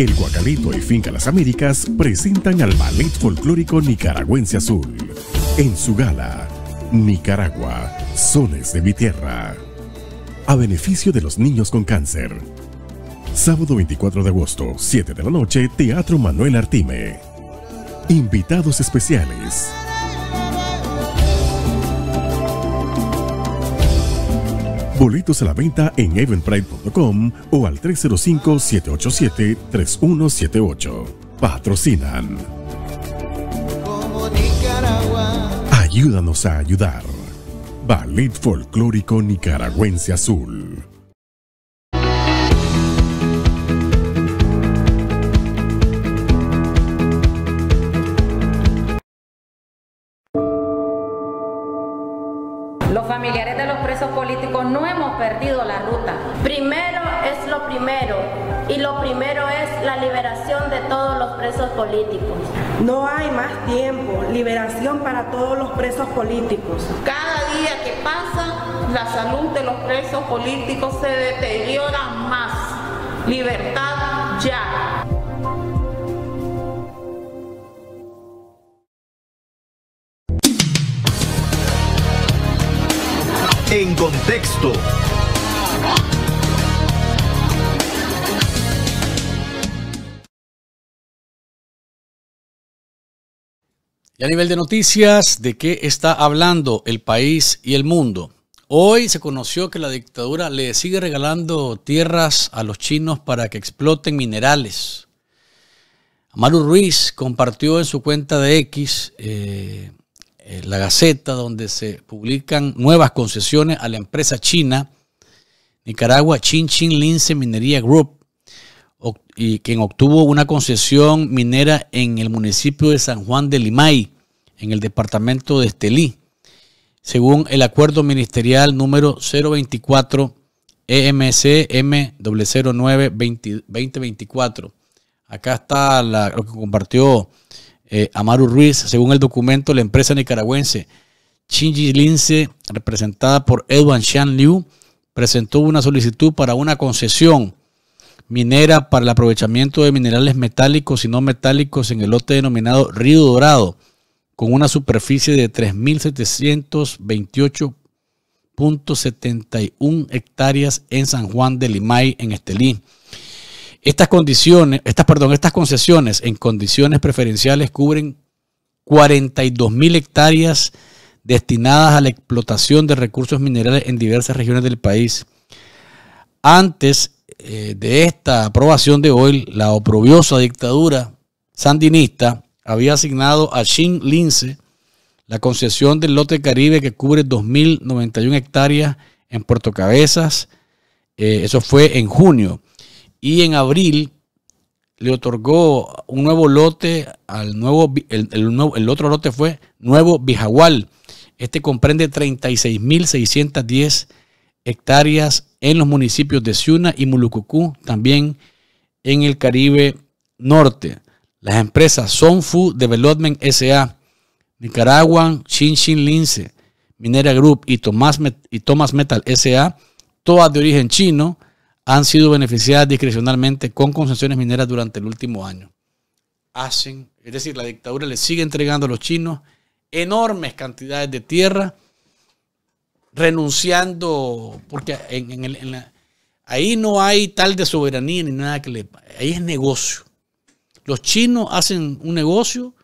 El Guacalito y Finca Las Américas presentan al Ballet Folclórico Nicaragüense Azul en su gala Nicaragua, Sones de mi Tierra, a beneficio de los niños con cáncer. Sábado 24 de agosto, 7 de la noche, Teatro Manuel Artime. Invitados especiales. Boletos a la venta en eventbrite.com o al 305-787-3178. Patrocinan. Ayúdanos a ayudar. Ballet Folclórico Nicaragüense Azul. liberación de todos los presos políticos. No hay más tiempo, liberación para todos los presos políticos. Cada día que pasa, la salud de los presos políticos se deteriora más. Libertad ya. En contexto. Y a nivel de noticias, ¿de qué está hablando el país y el mundo? Hoy se conoció que la dictadura le sigue regalando tierras a los chinos para que exploten minerales. Amaru Ruiz compartió en su cuenta de X eh, eh, la Gaceta donde se publican nuevas concesiones a la empresa china Nicaragua Chin Chin Lince Minería Group y quien obtuvo una concesión minera en el municipio de San Juan de Limay en el departamento de Estelí, según el acuerdo ministerial número 024 EMC m 2024. Acá está lo que compartió eh, Amaru Ruiz. Según el documento, la empresa nicaragüense Chingy Lince, representada por Edwin Shan Liu, presentó una solicitud para una concesión minera para el aprovechamiento de minerales metálicos y no metálicos en el lote denominado Río Dorado con una superficie de 3.728.71 hectáreas en San Juan de Limay, en Estelí. Estas condiciones, estas, perdón, estas concesiones en condiciones preferenciales cubren 42.000 hectáreas destinadas a la explotación de recursos minerales en diversas regiones del país. Antes eh, de esta aprobación de hoy, la oprobiosa dictadura sandinista había asignado a Shin Lince la concesión del lote Caribe que cubre 2.091 hectáreas en Puerto Cabezas. Eh, eso fue en junio. Y en abril le otorgó un nuevo lote al nuevo, el, nuevo, otro lote fue Nuevo Bijagual. Este comprende 36.610 hectáreas en los municipios de Ciuna y Mulucucú, también en el Caribe Norte. Las empresas Son Development S.A., Nicaraguan Shin Shin Lince, Minera Group y Thomas, Metal S.A., todas de origen chino, han sido beneficiadas discrecionalmente con concesiones mineras durante el último año. Hacen, es decir, la dictadura le sigue entregando a los chinos enormes cantidades de tierra, renunciando, porque en, el, ahí no hay tal de soberanía ni nada que le... Ahí es negocio. Los chinos hacen un negocio,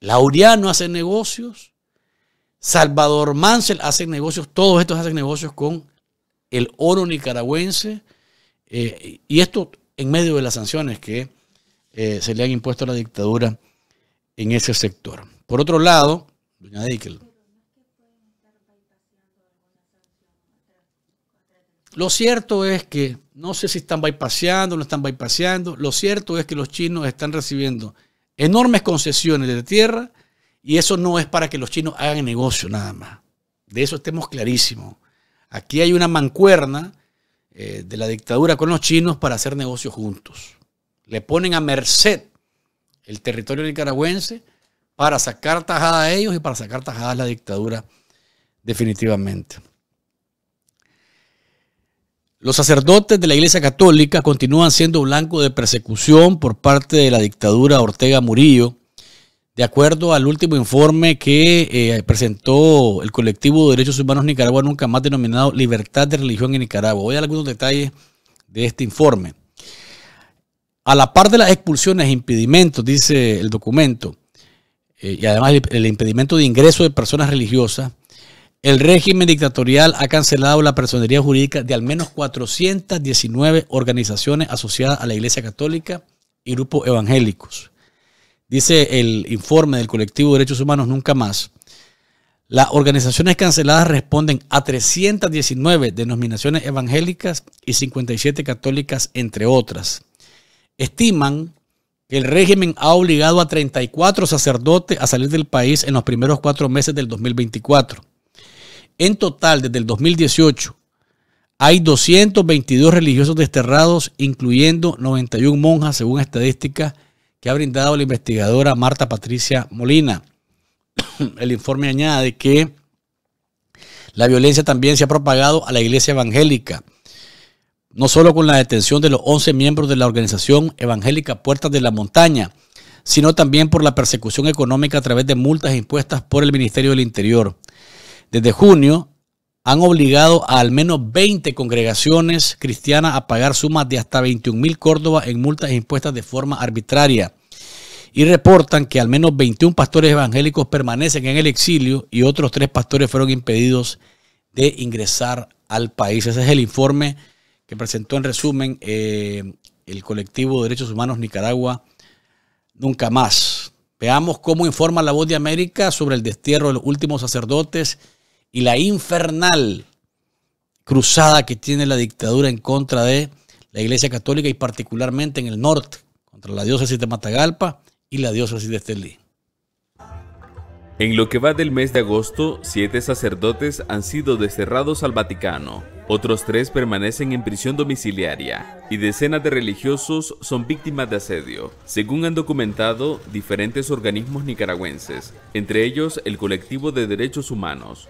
Laureano hace negocios, Salvador Mansell hace negocios, todos estos hacen negocios con el oro nicaragüense. Eh, y esto en medio de las sanciones que eh, se le han impuesto a la dictadura en ese sector. Por otro lado, doña Dickel, Lo cierto es que, no sé si están bypaseando o no están bypaseando, lo cierto es que los chinos están recibiendo enormes concesiones de tierra y eso no es para que los chinos hagan negocio nada más. De eso estemos clarísimos. Aquí hay una mancuerna eh, de la dictadura con los chinos para hacer negocios juntos. Le ponen a merced el territorio nicaragüense para sacar tajada a ellos y para sacar tajada a la dictadura definitivamente. Los sacerdotes de la Iglesia Católica continúan siendo blanco de persecución por parte de la dictadura Ortega Murillo. De acuerdo al último informe que eh, presentó el colectivo de derechos humanos Nicaragua, nunca más denominado Libertad de Religión en Nicaragua. Voy a dar algunos detalles de este informe. A la par de las expulsiones e impedimentos, dice el documento, eh, y además el impedimento de ingreso de personas religiosas, el régimen dictatorial ha cancelado la personería jurídica de al menos 419 organizaciones asociadas a la Iglesia Católica y grupos evangélicos. Dice el informe del colectivo de Derechos Humanos Nunca Más. Las organizaciones canceladas responden a 319 denominaciones evangélicas y 57 católicas, entre otras. Estiman que el régimen ha obligado a 34 sacerdotes a salir del país en los primeros cuatro meses del 2024. En total, desde el 2018, hay 222 religiosos desterrados, incluyendo 91 monjas, según estadísticas que ha brindado la investigadora Marta Patricia Molina. El informe añade que la violencia también se ha propagado a la iglesia evangélica, no solo con la detención de los 11 miembros de la organización evangélica Puertas de la Montaña, sino también por la persecución económica a través de multas impuestas por el Ministerio del Interior. Desde junio han obligado a al menos 20 congregaciones cristianas a pagar sumas de hasta 21 mil córdobas en multas impuestas de forma arbitraria. Y reportan que al menos 21 pastores evangélicos permanecen en el exilio y otros tres pastores fueron impedidos de ingresar al país. Ese es el informe que presentó en resumen eh, el colectivo de Derechos Humanos Nicaragua Nunca Más. Veamos cómo informa la voz de América sobre el destierro de los últimos sacerdotes y la infernal cruzada que tiene la dictadura en contra de la Iglesia Católica y particularmente en el norte, contra la diócesis de Matagalpa y la diócesis de Estelí. En lo que va del mes de agosto, siete sacerdotes han sido desterrados al Vaticano, otros tres permanecen en prisión domiciliaria y decenas de religiosos son víctimas de asedio, según han documentado diferentes organismos nicaragüenses, entre ellos el Colectivo de Derechos Humanos,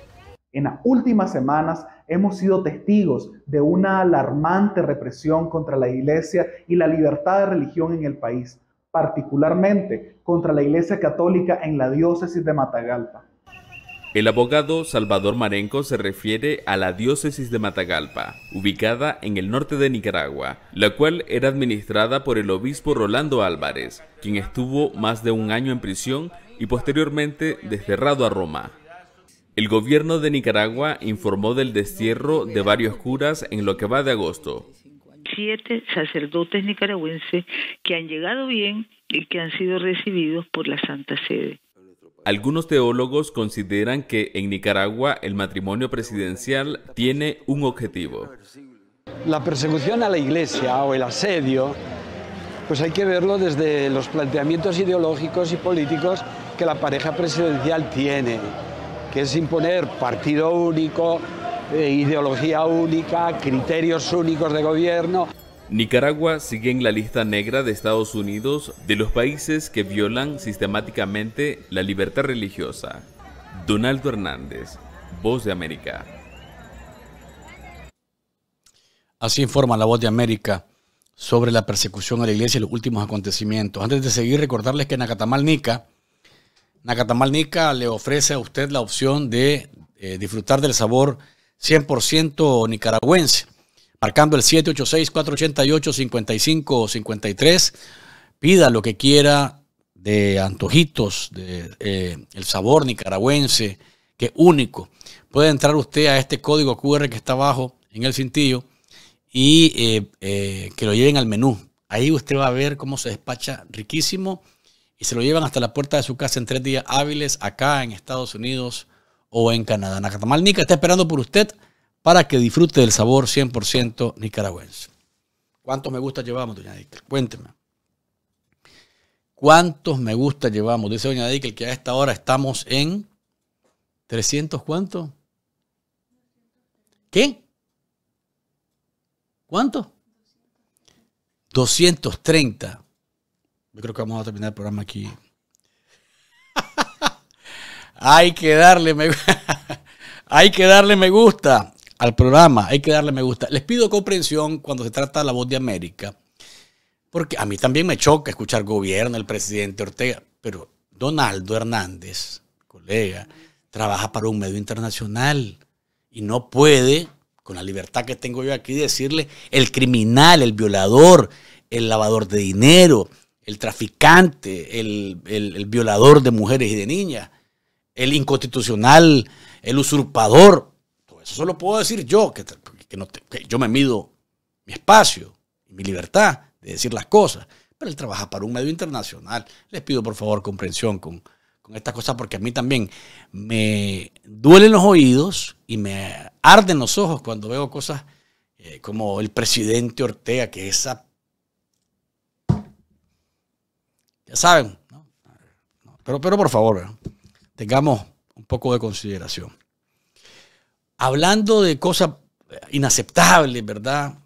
en las últimas semanas hemos sido testigos de una alarmante represión contra la Iglesia y la libertad de religión en el país, particularmente contra la Iglesia Católica en la diócesis de Matagalpa. El abogado Salvador Marenco se refiere a la diócesis de Matagalpa, ubicada en el norte de Nicaragua, la cual era administrada por el obispo Rolando Álvarez, quien estuvo más de un año en prisión y posteriormente desterrado a Roma. El gobierno de Nicaragua informó del destierro de varios curas en lo que va de agosto. Siete sacerdotes nicaragüenses que han llegado bien y que han sido recibidos por la Santa Sede. Algunos teólogos consideran que en Nicaragua el matrimonio presidencial tiene un objetivo. La persecución a la iglesia o el asedio, pues hay que verlo desde los planteamientos ideológicos y políticos que la pareja presidencial tiene que es imponer partido único, eh, ideología única, criterios únicos de gobierno. Nicaragua sigue en la lista negra de Estados Unidos de los países que violan sistemáticamente la libertad religiosa. Donaldo Hernández, Voz de América. Así informa la Voz de América sobre la persecución a la iglesia y los últimos acontecimientos. Antes de seguir, recordarles que en Acatamal, Nica, Nacatamal Nica le ofrece a usted la opción de eh, disfrutar del sabor 100% nicaragüense, marcando el 786-488-5553. Pida lo que quiera de antojitos, de, eh, el sabor nicaragüense, que es único. Puede entrar usted a este código QR que está abajo en el cintillo y eh, que lo lleven al menú. Ahí usted va a ver cómo se despacha riquísimo y se lo llevan hasta la puerta de su casa en tres días hábiles acá en Estados Unidos o en Canadá. Nacatamal Nica está esperando por usted para que disfrute del sabor 100% nicaragüense. ¿Cuántos me gusta llevamos, doña Dickel? Cuénteme. ¿Cuántos me gusta llevamos? Dice doña Dickel que a esta hora estamos en 300 cuánto? ¿Qué? ¿Cuánto? 230. Yo creo que vamos a terminar el programa aquí. hay que darle me hay que darle me gusta al programa, hay que darle me gusta. Les pido comprensión cuando se trata de la voz de América, porque a mí también me choca escuchar gobierno, el presidente Ortega, pero Donaldo Hernández, colega, trabaja para un medio internacional y no puede, con la libertad que tengo yo aquí, decirle el criminal, el violador, el lavador de dinero, el traficante, el, violador de mujeres y de niñas, el inconstitucional, el usurpador. Todo eso solo puedo decir yo, que, no yo me mido mi espacio y mi libertad de decir las cosas. Pero él trabaja para un medio internacional. Les pido por favor comprensión con, con estas cosas porque a mí también me duelen los oídos y me arden los ojos cuando veo cosas eh, como el presidente Ortega, que esa ya saben. ¿no? Pero, pero por favor, ¿eh? tengamos un poco de consideración. Hablando de cosas eh, inaceptables, ¿verdad?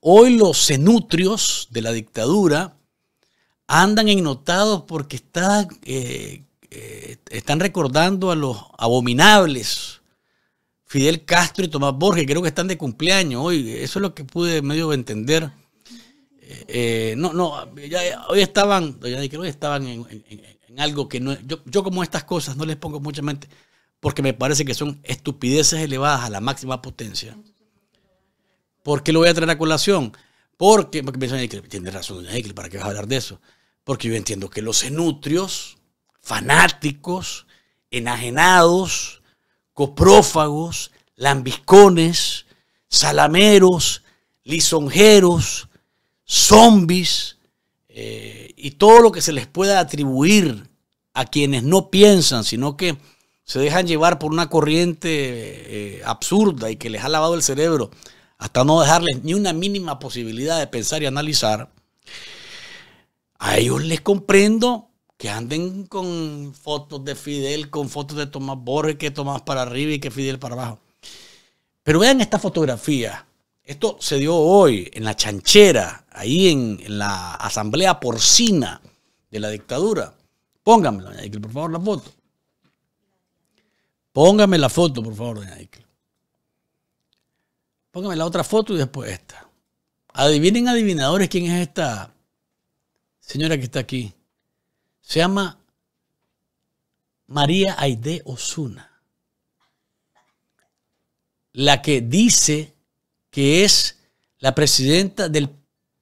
Hoy los cenutrios de la dictadura andan ennotados porque están, eh, están recordando a los abominables Fidel Castro y Tomás Borges. Creo que están de cumpleaños hoy. Eso es lo que pude medio entender eh, no, no, hoy estaban, doña dije, hoy estaban en, algo que no, yo, como estas cosas no les pongo mucha mente porque me parece que son estupideces elevadas a la máxima potencia. ¿Por qué lo voy a traer a colación? Porque, porque me tiene razón, doña ¿para qué vas a hablar de eso? Porque yo entiendo que los enutrios, fanáticos, enajenados, coprófagos, lambiscones, salameros, lisonjeros, zombies eh, y todo lo que se les pueda atribuir a quienes no piensan, sino que se dejan llevar por una corriente eh, absurda y que les ha lavado el cerebro hasta no dejarles ni una mínima posibilidad de pensar y analizar, a ellos les comprendo que anden con fotos de Fidel, con fotos de Tomás Borges, que Tomás para arriba y que Fidel para abajo. Pero vean esta fotografía esto se dio hoy en la chanchera, ahí en, la asamblea porcina de la dictadura. Póngame, doña por favor, la foto. Póngame la foto, por favor, doña Icle. Póngame la otra foto y después esta. Adivinen, adivinadores, quién es esta señora que está aquí. Se llama María Aide Osuna. La que dice que es la presidenta del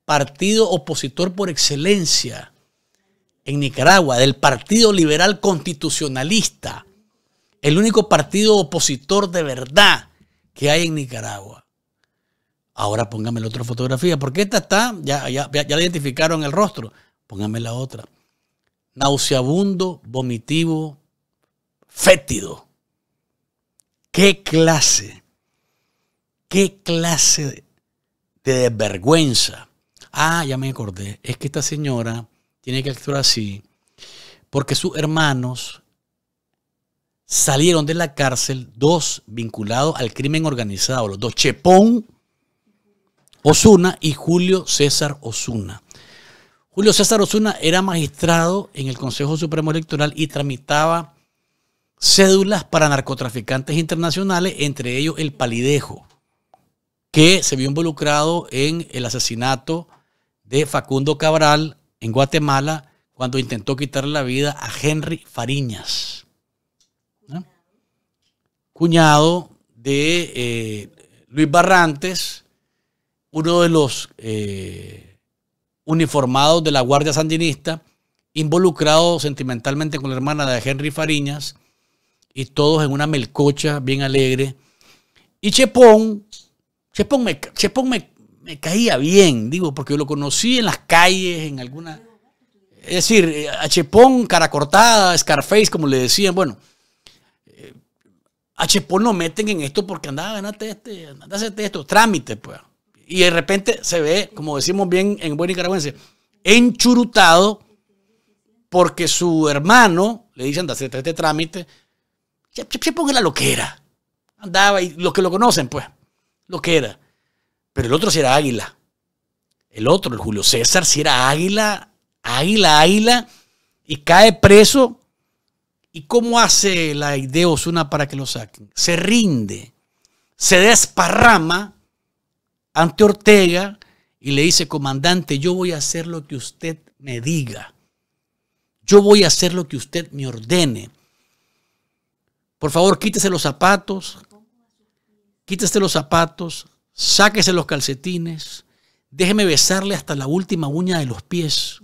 partido opositor por excelencia en Nicaragua, del Partido Liberal Constitucionalista, el único partido opositor de verdad que hay en Nicaragua. Ahora póngame la otra fotografía, porque esta está, ya, ya, identificaron el rostro, póngame la otra. Nauseabundo, vomitivo, fétido. ¿Qué clase ¿Qué clase de desvergüenza? Ah, ya me acordé. Es que esta señora tiene que actuar así porque sus hermanos salieron de la cárcel dos vinculados al crimen organizado, los dos, Chepón Osuna y Julio César Osuna. Julio César Osuna era magistrado en el Consejo Supremo Electoral y tramitaba cédulas para narcotraficantes internacionales, entre ellos el Palidejo que se vio involucrado en el asesinato de Facundo Cabral en Guatemala cuando intentó quitarle la vida a Henry Fariñas, cuñado de eh, Luis Barrantes, uno de los eh, uniformados de la Guardia Sandinista, involucrado sentimentalmente con la hermana de Henry Fariñas, y todos en una melcocha bien alegre. Y Chepón, Chepón me, me, caía bien, digo, porque yo lo conocí en las calles, en alguna... Es decir, eh, a Chepón, cara cortada, Scarface, como le decían, bueno, eh, a Chepón lo meten en esto porque andaba, ganate este, esto, trámite, pues. Y de repente se ve, como decimos bien en buen nicaragüense, enchurutado porque su hermano le dice, hacer este trámite. Chepón era lo que era. Andaba y los que lo conocen, pues lo que Pero el otro sí era águila. El otro, el Julio César, si era águila, águila, águila, y cae preso. ¿Y cómo hace la idea Osuna para que lo saquen? Se rinde, se desparrama ante Ortega y le dice, comandante, yo voy a hacer lo que usted me diga. Yo voy a hacer lo que usted me ordene. Por favor, quítese los zapatos, quítese los zapatos, sáquese los calcetines, déjeme besarle hasta la última uña de los pies.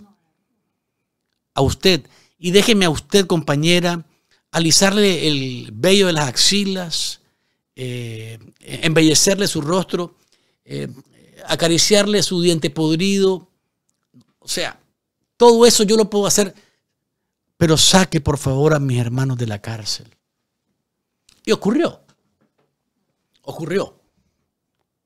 A usted. Y déjeme a usted, compañera, alisarle el vello de las axilas, eh, embellecerle su rostro, eh, acariciarle su diente podrido. O sea, todo eso yo lo puedo hacer, pero saque por favor a mis hermanos de la cárcel. Y ocurrió ocurrió.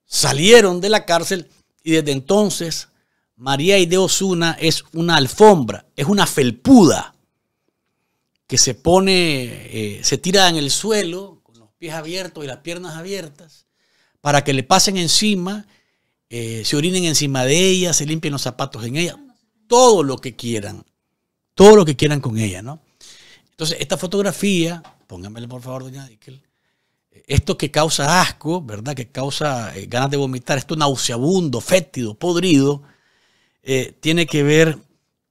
Salieron de la cárcel y desde entonces María Ideo Osuna es una alfombra, es una felpuda que se pone, eh, se tira en el suelo con los pies abiertos y las piernas abiertas para que le pasen encima, eh, se orinen encima de ella, se limpien los zapatos en ella, todo lo que quieran, todo lo que quieran con ella, ¿no? Entonces, esta fotografía, póngamela por favor, doña Dickel, esto que causa asco, ¿verdad? Que causa eh, ganas de vomitar, esto nauseabundo, fétido, podrido, eh, tiene que ver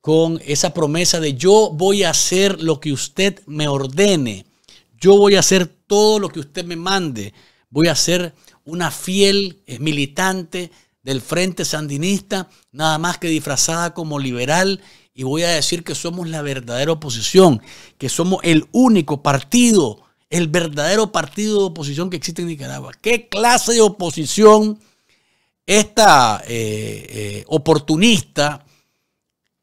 con esa promesa de yo voy a hacer lo que usted me ordene, yo voy a hacer todo lo que usted me mande, voy a ser una fiel eh, militante del Frente Sandinista, nada más que disfrazada como liberal, y voy a decir que somos la verdadera oposición, que somos el único partido el verdadero partido de oposición que existe en Nicaragua. ¿Qué clase de oposición esta eh, eh, oportunista,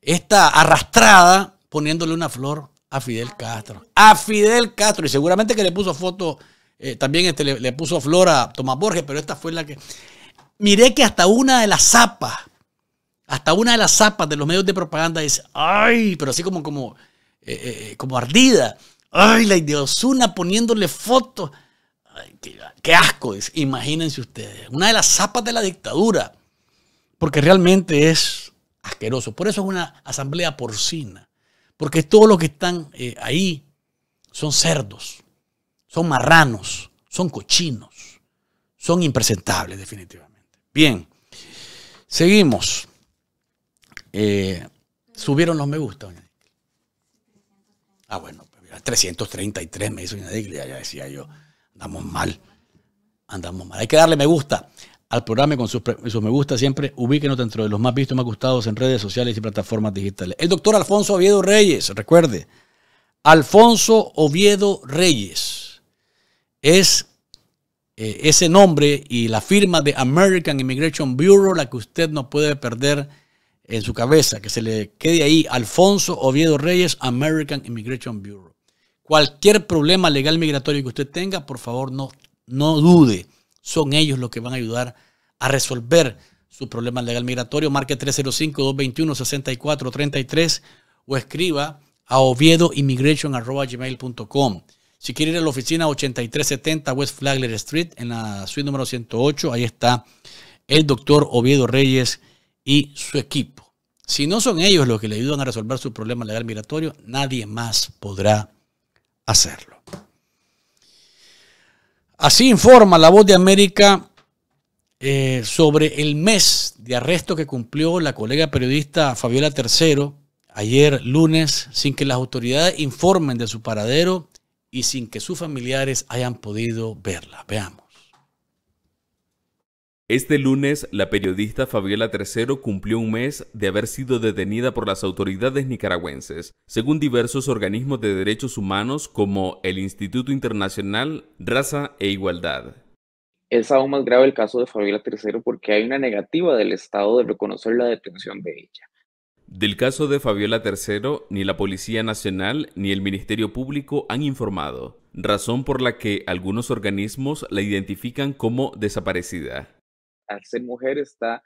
esta arrastrada, poniéndole una flor a Fidel Castro? A Fidel Castro, y seguramente que le puso foto, eh, también este, le, puso flor a Tomás Borges, pero esta fue la que... Miré que hasta una de las zapas, hasta una de las zapas de los medios de propaganda dice, ay, pero así como, como, como ardida Ay, la de poniéndole fotos. Qué, asco es, imagínense ustedes. Una de las zapas de la dictadura. Porque realmente es asqueroso. Por eso es una asamblea porcina. Porque todos los que están eh, ahí son cerdos, son marranos, son cochinos, son impresentables definitivamente. Bien, seguimos. Eh, subieron los me gusta. Ah, bueno, 333 me hizo ya decía yo, andamos mal, andamos mal. Hay que darle me gusta al programa con sus, me gusta siempre ubíquenos dentro de los más vistos, más gustados en redes sociales y plataformas digitales. El doctor Alfonso Oviedo Reyes, recuerde, Alfonso Oviedo Reyes es eh, ese nombre y la firma de American Immigration Bureau, la que usted no puede perder en su cabeza, que se le quede ahí Alfonso Oviedo Reyes, American Immigration Bureau. Cualquier problema legal migratorio que usted tenga, por favor, no, no dude. Son ellos los que van a ayudar a resolver su problema legal migratorio. Marque 305-221-6433 o escriba a oviedoimmigration.com. Si quiere ir a la oficina 8370 West Flagler Street, en la suite número 108, ahí está el doctor Oviedo Reyes y su equipo. Si no son ellos los que le ayudan a resolver su problema legal migratorio, nadie más podrá hacerlo. Así informa la voz de América eh, sobre el mes de arresto que cumplió la colega periodista Fabiola Tercero ayer lunes sin que las autoridades informen de su paradero y sin que sus familiares hayan podido verla. Veamos. Este lunes, la periodista Fabiola Tercero cumplió un mes de haber sido detenida por las autoridades nicaragüenses, según diversos organismos de derechos humanos como el Instituto Internacional Raza e Igualdad. Es aún más grave el caso de Fabiola Tercero porque hay una negativa del Estado de reconocer la detención de ella. Del caso de Fabiola III, ni la Policía Nacional ni el Ministerio Público han informado, razón por la que algunos organismos la identifican como desaparecida ser mujer está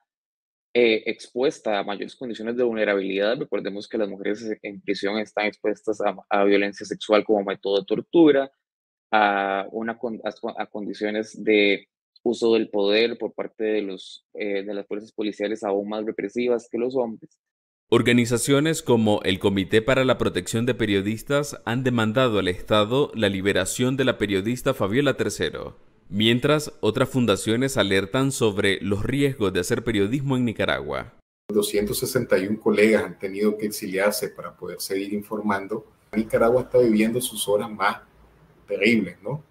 eh, expuesta a mayores condiciones de vulnerabilidad. Recordemos que las mujeres en prisión están expuestas a, violencia sexual como método de tortura, a, una, condiciones de uso del poder por parte de, los, eh, de las fuerzas policiales aún más represivas que los hombres. Organizaciones como el Comité para la Protección de Periodistas han demandado al Estado la liberación de la periodista Fabiola Tercero. Mientras, otras fundaciones alertan sobre los riesgos de hacer periodismo en Nicaragua. 261 colegas han tenido que exiliarse para poder seguir informando. Nicaragua está viviendo sus horas más terribles, ¿no?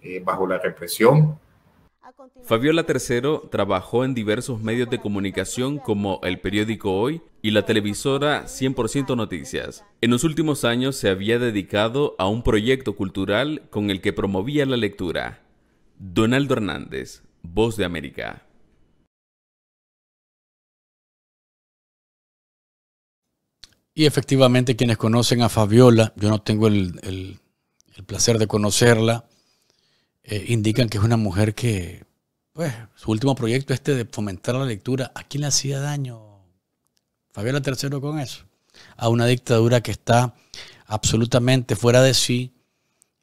Eh, bajo la represión. Fabiola III trabajó en diversos medios de comunicación como el periódico Hoy y la televisora 100% Noticias. En los últimos años se había dedicado a un proyecto cultural con el que promovía la lectura. Donaldo Hernández, Voz de América. Y efectivamente quienes conocen a Fabiola, yo no tengo el, placer de conocerla, eh, indican que es una mujer que, pues, su último proyecto este de fomentar la lectura, ¿a quién le hacía daño Fabiola III con eso? A una dictadura que está absolutamente fuera de sí,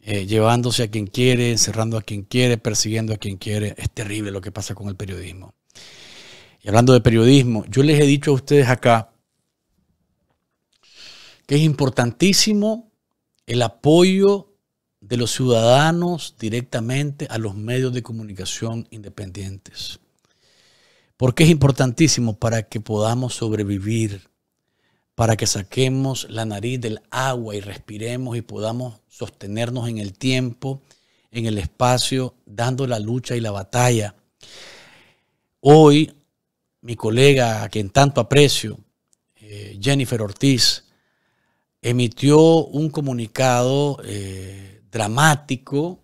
eh, llevándose a quien quiere, encerrando a quien quiere, persiguiendo a quien quiere. Es terrible lo que pasa con el periodismo. Y hablando de periodismo, yo les he dicho a ustedes acá que es importantísimo el apoyo de los ciudadanos directamente a los medios de comunicación independientes. Porque es importantísimo para que podamos sobrevivir para que saquemos la nariz del agua y respiremos y podamos sostenernos en el tiempo, en el espacio, dando la lucha y la batalla. Hoy, mi colega, a quien tanto aprecio, eh, Jennifer Ortiz, emitió un comunicado eh, dramático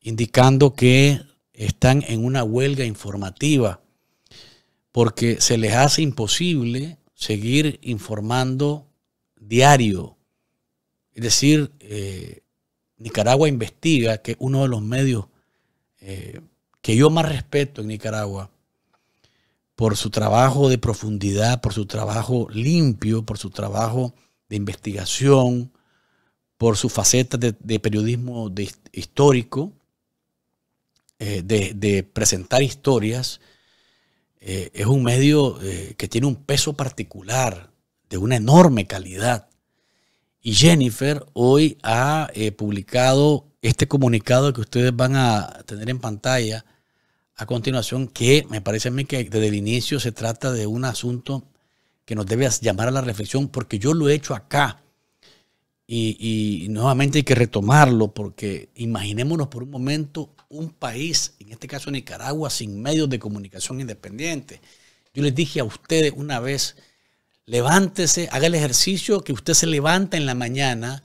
indicando que están en una huelga informativa porque se les hace imposible seguir informando diario. Es decir, eh, Nicaragua Investiga, que uno de los medios eh, que yo más respeto en Nicaragua, por su trabajo de profundidad, por su trabajo limpio, por su trabajo de investigación, por su faceta de, periodismo de, histórico, eh, de presentar historias, eh, es un medio eh, que tiene un peso particular, de una enorme calidad. Y Jennifer hoy ha eh, publicado este comunicado que ustedes van a tener en pantalla a continuación, que me parece a mí que desde el inicio se trata de un asunto que nos debe llamar a la reflexión, porque yo lo he hecho acá. Y, y nuevamente hay que retomarlo, porque imaginémonos por un momento un país, en este caso Nicaragua, sin medios de comunicación independientes. Yo les dije a ustedes una vez, levántese, haga el ejercicio que usted se levanta en la mañana,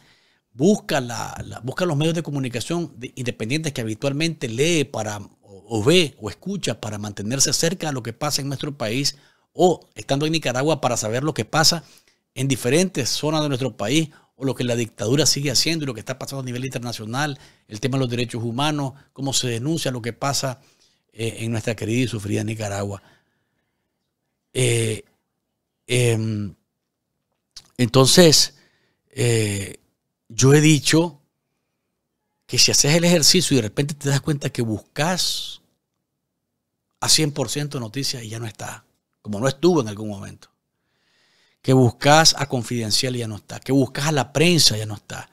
busca, busca los medios de comunicación independientes que habitualmente lee para, o, ve o escucha para mantenerse cerca de lo que pasa en nuestro país o estando en Nicaragua para saber lo que pasa en diferentes zonas de nuestro país o lo que la dictadura sigue haciendo y lo que está pasando a nivel internacional, el tema de los derechos humanos, cómo se denuncia lo que pasa eh, en nuestra querida y sufrida Nicaragua. Eh, em, entonces, eh, yo he dicho que si haces el ejercicio y de repente te das cuenta que buscas a 100% noticias y ya no está, como no estuvo en algún momento que buscas a Confidencial ya no está, que buscas a la prensa ya no está,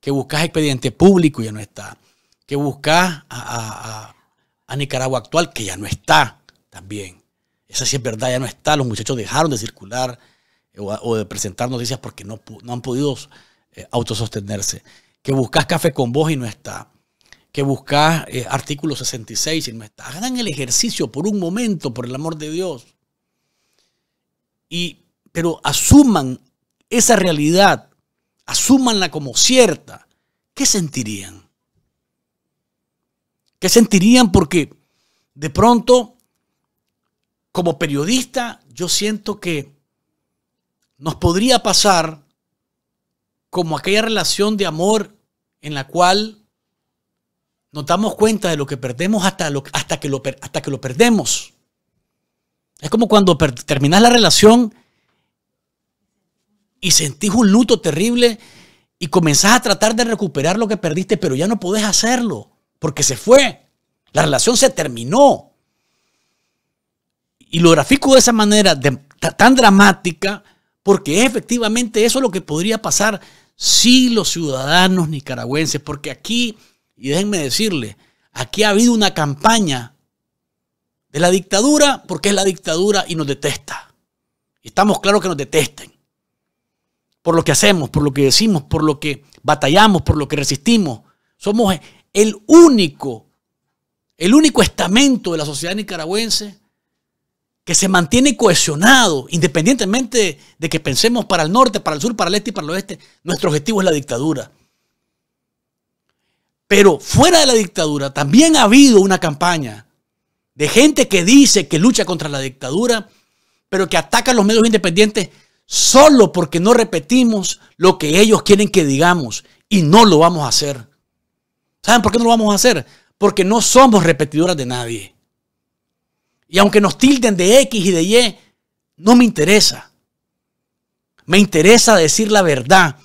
que buscas a Expediente Público ya no está, que buscas a, Nicaragua Actual que ya no está también. Esa sí es verdad, ya no está. Los muchachos dejaron de circular eh, o, de presentar noticias porque no, han podido eh, autosostenerse. Que buscas Café con Voz y no está. Que buscas eh, artículo 66 y no está. Hagan el ejercicio por un momento, por el amor de Dios. Y pero asuman esa realidad, asúmanla como cierta, ¿qué sentirían? ¿Qué sentirían? Porque de pronto, como periodista, yo siento que nos podría pasar como aquella relación de amor en la cual nos damos cuenta de lo que perdemos hasta, hasta, que, lo, hasta que lo perdemos. Es como cuando terminás terminas la relación y sentís un luto terrible y comenzás a tratar de recuperar lo que perdiste, pero ya no podés hacerlo porque se fue. La relación se terminó. Y lo grafico de esa manera tan dramática porque efectivamente eso es lo que podría pasar si los ciudadanos nicaragüenses, porque aquí, y déjenme decirle, aquí ha habido una campaña de la dictadura porque es la dictadura y nos detesta. Y estamos claros que nos detesten por lo que hacemos, por lo que decimos, por lo que batallamos, por lo que resistimos. Somos el único, el único estamento de la sociedad nicaragüense que se mantiene cohesionado, independientemente de que pensemos para el norte, para el sur, para el este y para el oeste. Nuestro objetivo es la dictadura. Pero fuera de la dictadura también ha habido una campaña de gente que dice que lucha contra la dictadura, pero que ataca a los medios independientes solo porque no repetimos lo que ellos quieren que digamos y no lo vamos a hacer. ¿Saben por qué no lo vamos a hacer? Porque no somos repetidoras de nadie. Y aunque nos tilden de X y de Y, no me interesa. Me interesa decir la verdad.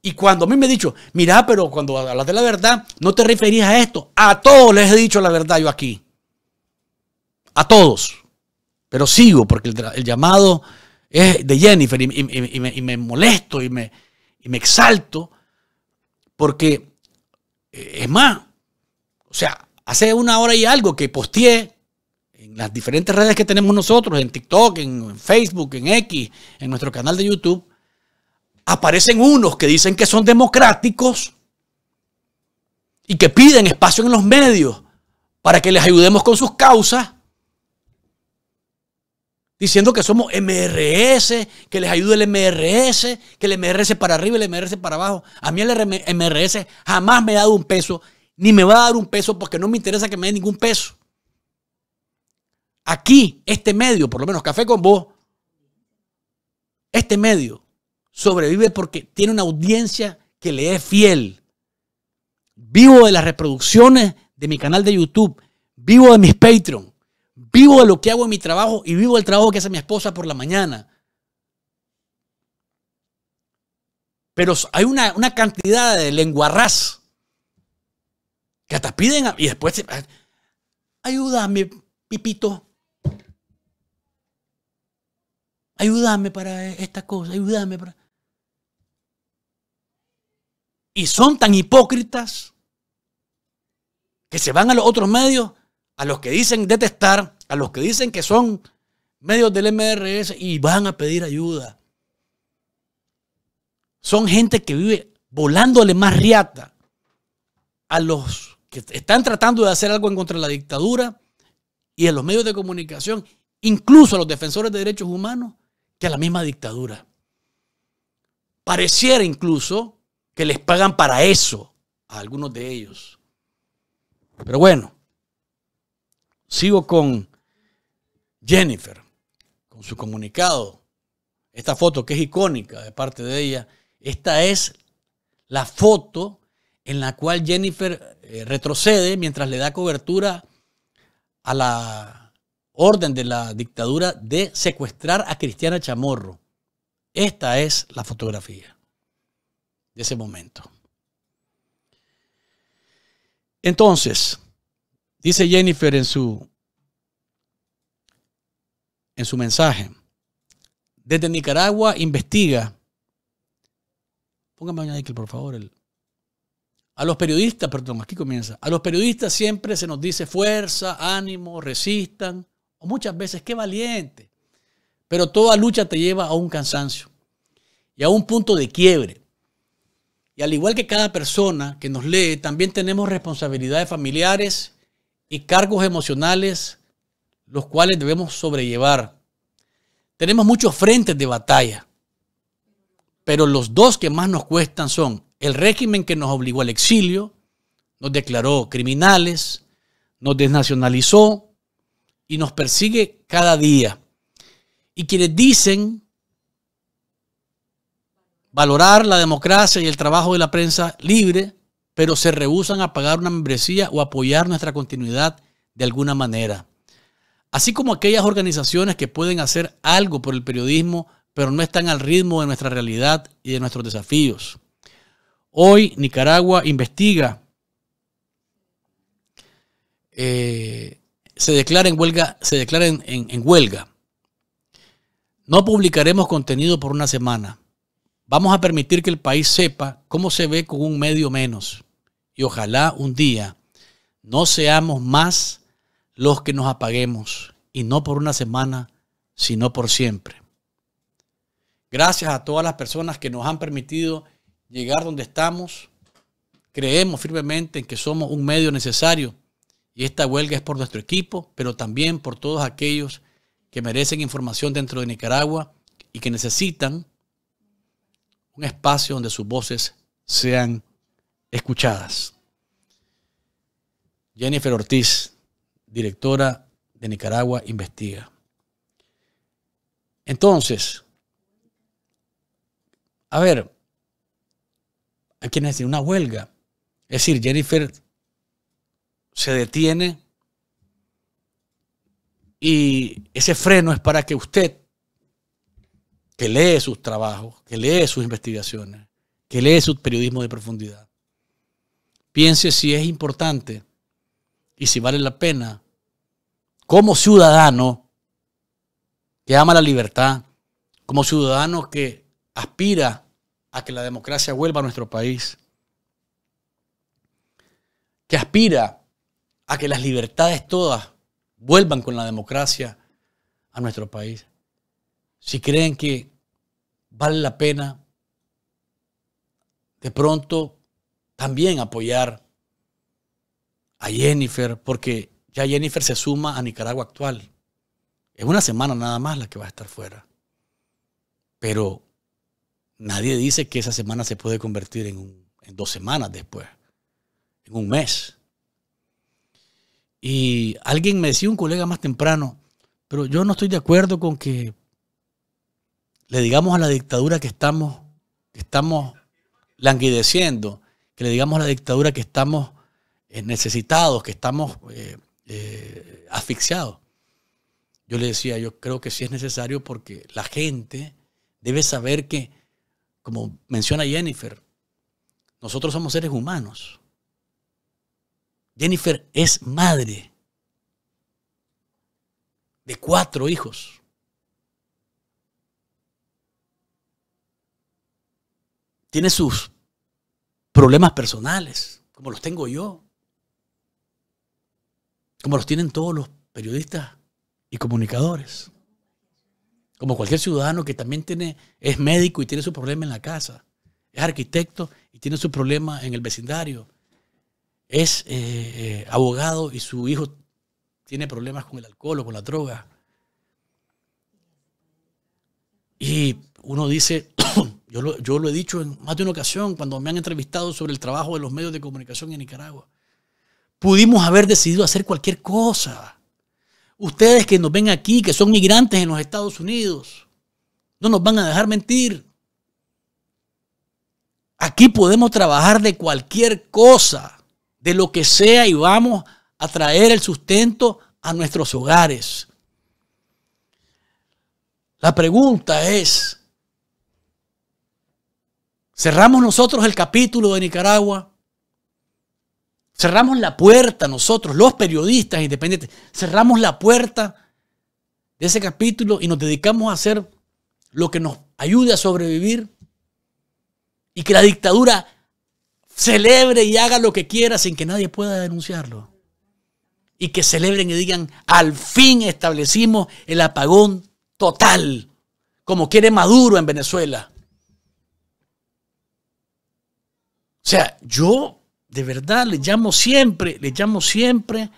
Y cuando a mí me he dicho, mira, pero cuando hablas de la verdad, no te referías a esto. A todos les he dicho la verdad yo aquí. A todos. Pero sigo, porque el llamado es de Jennifer y, me, molesto y me, y me exalto porque, eh, es más, o sea, hace una hora y algo que posteé en las diferentes redes que tenemos nosotros, en TikTok, en Facebook, en X, en nuestro canal de YouTube, aparecen unos que dicen que son democráticos y que piden espacio en los medios para que les ayudemos con sus causas diciendo que somos MRS, que les ayuda el MRS, que el MRS para arriba, y el MRS para abajo. A mí el MRS jamás me ha dado un peso, ni me va a dar un peso porque no me interesa que me dé ningún peso. Aquí, este medio, por lo menos Café con Vos, este medio sobrevive porque tiene una audiencia que le es fiel. Vivo de las reproducciones de mi canal de YouTube, vivo de mis Patreons. Vivo de lo que hago en mi trabajo y vivo el trabajo que hace mi esposa por la mañana. Pero hay una, cantidad de lenguarras que hasta piden y después eh, ayúdame, Pipito. Ayúdame para esta cosa, ayúdame para. Y son tan hipócritas que se van a los otros medios a los que dicen detestar, a los que dicen que son medios del MRS y van a pedir ayuda. Son gente que vive volándole más riata a los que están tratando de hacer algo en contra de la dictadura y a los medios de comunicación, incluso a los defensores de derechos humanos, que a la misma dictadura. Pareciera incluso que les pagan para eso a algunos de ellos. Pero bueno, Sigo con Jennifer, con su comunicado. Esta foto que es icónica de parte de ella. Esta es la foto en la cual Jennifer eh, retrocede mientras le da cobertura a la orden de la dictadura de secuestrar a Cristiana Chamorro. Esta es la fotografía de ese momento. Entonces, Dice Jennifer en su, en su mensaje, desde Nicaragua investiga, póngame a por favor, a los periodistas, perdón, aquí comienza, a los periodistas siempre se nos dice fuerza, ánimo, resistan, o muchas veces, qué valiente, pero toda lucha te lleva a un cansancio y a un punto de quiebre. Y al igual que cada persona que nos lee, también tenemos responsabilidades familiares y cargos emocionales los cuales debemos sobrellevar. Tenemos muchos frentes de batalla, pero los dos que más nos cuestan son el régimen que nos obligó al exilio, nos declaró criminales, nos desnacionalizó y nos persigue cada día. Y quienes dicen valorar la democracia y el trabajo de la prensa libre, pero se rehusan a pagar una membresía o apoyar nuestra continuidad de alguna manera. Así como aquellas organizaciones que pueden hacer algo por el periodismo, pero no están al ritmo de nuestra realidad y de nuestros desafíos. Hoy Nicaragua investiga, eh, se declara en huelga, se declara en huelga. No publicaremos contenido por una semana. Vamos a permitir que el país sepa cómo se ve con un medio menos. Y ojalá un día no seamos más los que nos apaguemos, y no por una semana, sino por siempre. Gracias a todas las personas que nos han permitido llegar donde estamos. Creemos firmemente en que somos un medio necesario y esta huelga es por nuestro equipo, pero también por todos aquellos que merecen información dentro de Nicaragua y que necesitan un espacio donde sus voces sean escuchadas. Jennifer Ortiz, directora de Nicaragua, investiga. Entonces, a ver, hay quienes decir una huelga. Es decir, Jennifer se detiene y ese freno es para que usted, que lee sus trabajos, que lee sus investigaciones, que lee su periodismo de profundidad, Piense si es importante y si vale la pena, como ciudadano que ama la libertad, como ciudadano que aspira a que la democracia vuelva a nuestro país, que aspira a que las libertades todas vuelvan con la democracia a nuestro país. Si creen que vale la pena de pronto también apoyar a Jennifer, porque ya Jennifer se suma a Nicaragua actual. Es una semana nada más la que va a estar fuera. Pero nadie dice que esa semana se puede convertir en, dos semanas después, en un mes. Y alguien me decía, un colega más temprano, pero yo no estoy de acuerdo con que le digamos a la dictadura que estamos, que estamos languideciendo que le digamos a la dictadura que estamos eh, necesitados, que estamos eh, eh, asfixiados. Yo le decía, yo creo que sí es necesario porque la gente debe saber que, como menciona Jennifer, nosotros somos seres humanos. Jennifer es madre de cuatro hijos. Tiene sus problemas personales, como los tengo yo, como los tienen todos los periodistas y comunicadores, como cualquier ciudadano que también tiene, es médico y tiene su problema en la casa, es arquitecto y tiene su problema en el vecindario, es eh, eh, abogado y su hijo tiene problemas con el alcohol o con la droga. Y uno dice, Yo lo, he dicho en más de una ocasión cuando me han entrevistado sobre el trabajo de los medios de comunicación en Nicaragua. Pudimos haber decidido hacer cualquier cosa. Ustedes que nos ven aquí, que son migrantes en los Estados Unidos, no nos van a dejar mentir. Aquí podemos trabajar de cualquier cosa, de lo que sea, y vamos a traer el sustento a nuestros hogares. La pregunta es, Cerramos nosotros el capítulo de Nicaragua. Cerramos la puerta nosotros, los periodistas independientes. Cerramos la puerta de ese capítulo y nos dedicamos a hacer lo que nos ayude a sobrevivir y que la dictadura celebre y haga lo que quiera sin que nadie pueda denunciarlo. Y que celebren y digan, al fin establecimos el apagón total, como quiere Maduro en Venezuela. O sea, yo de verdad les llamo siempre, les llamo siempre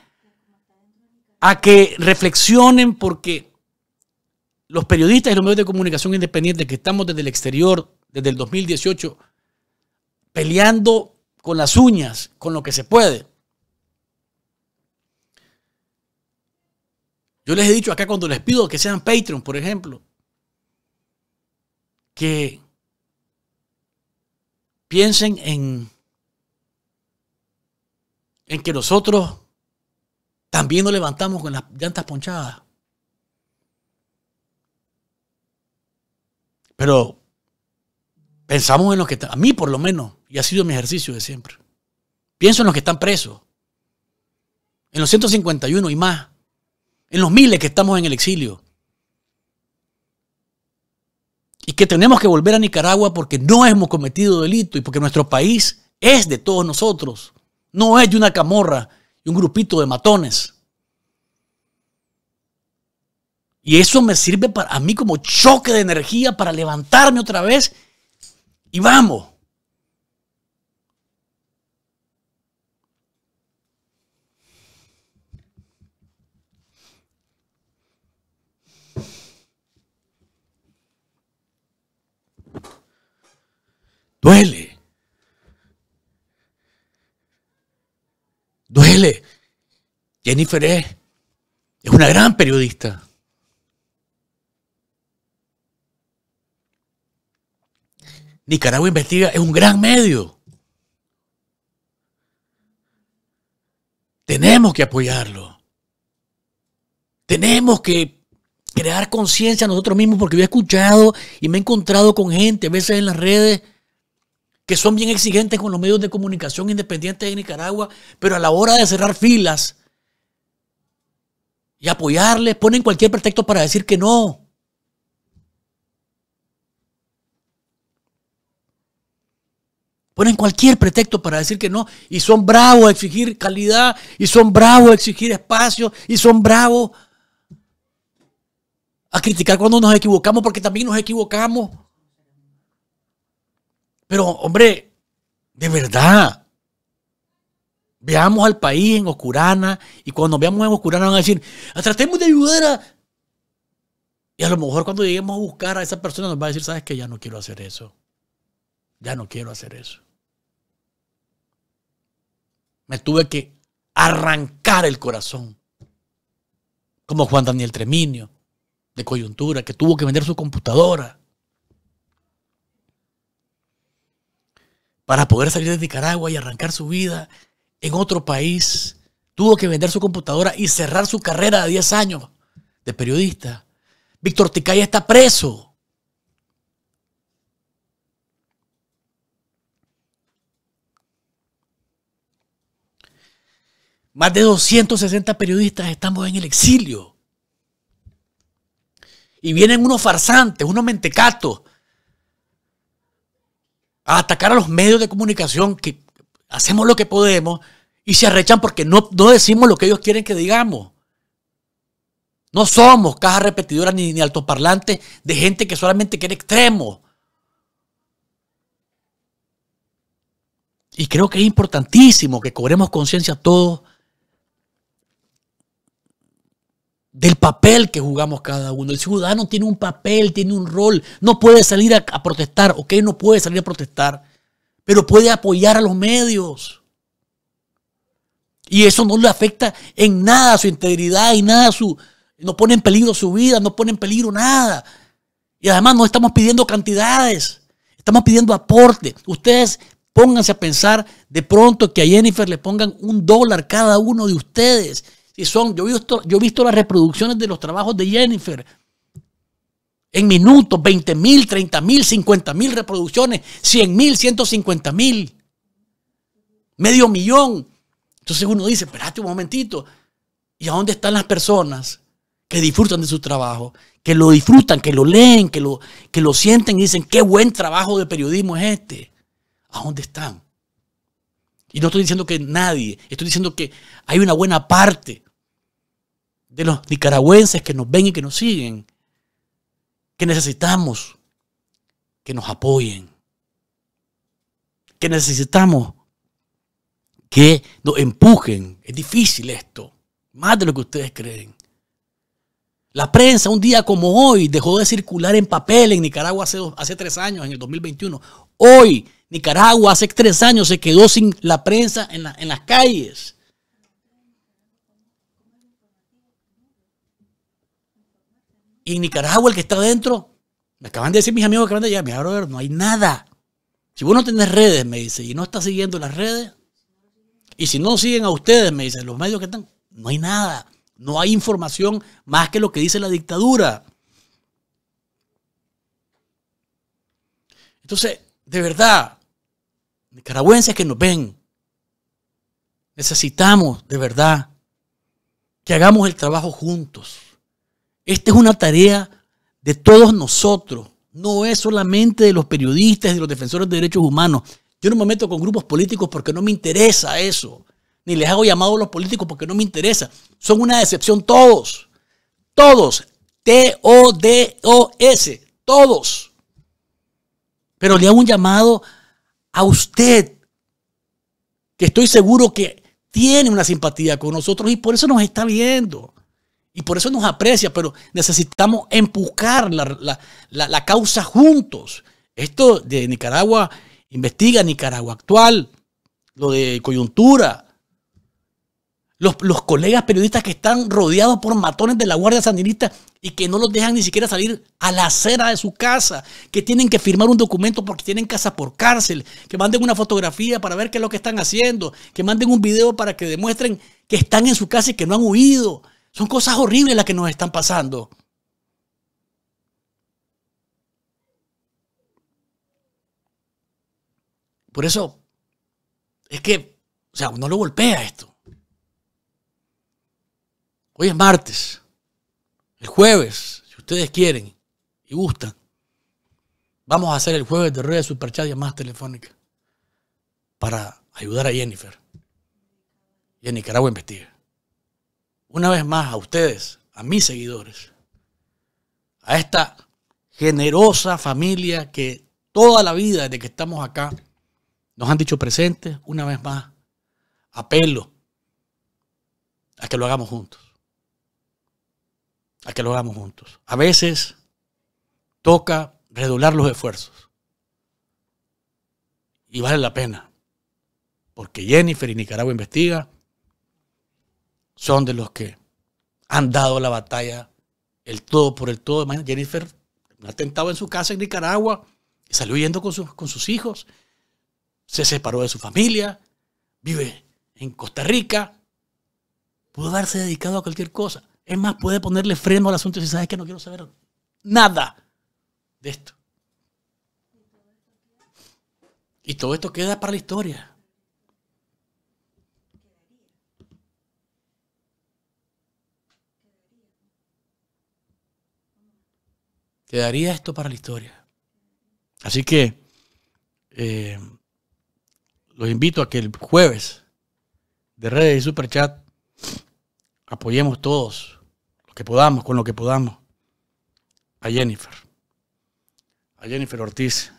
a que reflexionen porque los periodistas y los medios de comunicación independientes que estamos desde el exterior, desde el 2018, peleando con las uñas, con lo que se puede. Yo les he dicho acá cuando les pido que sean Patreon, por ejemplo, que piensen en, que nosotros también nos levantamos con las llantas ponchadas. Pero pensamos en los que están, a mí por lo menos, y ha sido mi ejercicio de siempre. Pienso en los que están presos, en los 151 y más, en los miles que estamos en el exilio, que tenemos que volver a Nicaragua porque no hemos cometido delito y porque nuestro país es de todos nosotros, no es de una camorra y un grupito de matones. Y eso me sirve para a mí como choque de energía para levantarme otra vez y vamos. Duele. Duele. Jennifer es, una gran periodista. Nicaragua Investiga es un gran medio. Tenemos que apoyarlo. Tenemos que crear conciencia nosotros mismos porque yo he escuchado y me he encontrado con gente a veces en las redes que son bien exigentes con los medios de comunicación independientes de Nicaragua, pero a la hora de cerrar filas y apoyarles, ponen cualquier pretexto para decir que no. Ponen cualquier pretexto para decir que no. Y son bravos a exigir calidad. Y son bravos a exigir espacio. Y son bravos a criticar cuando nos equivocamos porque también nos equivocamos. Pero, hombre, de verdad, veamos al país en Oscurana y cuando veamos en Oscurana van a decir, ah, tratemos de ayudar a... Y a lo mejor cuando lleguemos a buscar a esa persona nos va a decir, sabes que ya no quiero hacer eso. Ya no quiero hacer eso. Me tuve que arrancar el corazón. Como Juan Daniel Treminio, de coyuntura, que tuvo que vender su computadora para poder salir de Nicaragua y arrancar su vida en otro país. Tuvo que vender su computadora y cerrar su carrera de 10 años de periodista. Víctor Ticaya está preso. Más de 260 periodistas estamos en el exilio. Y vienen unos farsantes, unos mentecatos, a atacar a los medios de comunicación que hacemos lo que podemos y se arrechan porque no, decimos lo que ellos quieren que digamos. No somos cajas repetidoras ni, ni altoparlantes de gente que solamente quiere extremos. Y creo que es importantísimo que cobremos conciencia todos del papel que jugamos cada uno. El ciudadano tiene un papel, tiene un rol. No puede salir a, protestar, ok, no puede salir a protestar, pero puede apoyar a los medios. Y eso no le afecta en nada a su integridad y nada a su... No pone en peligro su vida, no pone en peligro nada. Y además no estamos pidiendo cantidades, estamos pidiendo aporte. Ustedes pónganse a pensar de pronto que a Jennifer le pongan un dólar cada uno de ustedes son, yo he visto, yo he visto las reproducciones de los trabajos de Jennifer en minutos, 20 mil, 30 mil, 50 mil reproducciones, 100 mil, 150 mil, medio millón. Entonces uno dice, espérate un momentito, ¿y a dónde están las personas que disfrutan de su trabajo? Que lo disfrutan, que lo leen, que lo, que lo sienten y dicen, qué buen trabajo de periodismo es este. ¿A dónde están? Y no estoy diciendo que nadie, estoy diciendo que hay una buena parte de los nicaragüenses que nos ven y que nos siguen, que necesitamos que nos apoyen, que necesitamos que nos empujen. Es difícil esto, más de lo que ustedes creen. La prensa un día como hoy dejó de circular en papel en Nicaragua hace, hace tres años, en el 2021. Hoy Nicaragua hace tres años se quedó sin la prensa en, en las calles. Y en Nicaragua, el que está adentro, me acaban de decir mis amigos que acaban de mi brother, no hay nada. Si vos no tenés redes, me dice, y no estás siguiendo las redes, y si no siguen a ustedes, me dice los medios que están, no hay nada. No hay información más que lo que dice la dictadura. Entonces, de verdad, nicaragüenses que nos ven, necesitamos de verdad que hagamos el trabajo juntos. Esta es una tarea de todos nosotros, no es solamente de los periodistas de los defensores de derechos humanos. Yo no me meto con grupos políticos porque no me interesa eso, ni les hago llamado a los políticos porque no me interesa. Son una decepción todos, todos, T-O-D-O-S, todos. Pero le hago un llamado a usted, que estoy seguro que tiene una simpatía con nosotros y por eso nos está viendo. Y por eso nos aprecia, pero necesitamos empujar la, causa juntos. Esto de Nicaragua, investiga Nicaragua actual, lo de coyuntura, los, los, colegas periodistas que están rodeados por matones de la Guardia Sandinista y que no los dejan ni siquiera salir a la acera de su casa, que tienen que firmar un documento porque tienen casa por cárcel, que manden una fotografía para ver qué es lo que están haciendo, que manden un video para que demuestren que están en su casa y que no han huido, son cosas horribles las que nos están pasando. Por eso, es que, o sea, uno lo golpea esto. Hoy es martes, el jueves, si ustedes quieren y gustan, vamos a hacer el jueves de redes superchat y más telefónica para ayudar a Jennifer y a Nicaragua investiga una vez más a ustedes, a mis seguidores, a esta generosa familia que toda la vida desde que estamos acá nos han dicho presentes, una vez más, apelo a que lo hagamos juntos. A que lo hagamos juntos. A veces toca redoblar los esfuerzos. Y vale la pena. Porque Jennifer y Nicaragua Investiga son de los que han dado la batalla, el todo por el todo. Jennifer, un atentado en su casa en Nicaragua, y salió huyendo con, con sus hijos, se separó de su familia, vive en Costa Rica, pudo haberse dedicado a cualquier cosa. Es más, puede ponerle freno al asunto si sabes que no quiero saber nada de esto. Y todo esto queda para la historia. quedaría esto para la historia. Así que eh, los invito a que el jueves de redes y superchat apoyemos todos lo que podamos, con lo que podamos, a Jennifer, a Jennifer Ortiz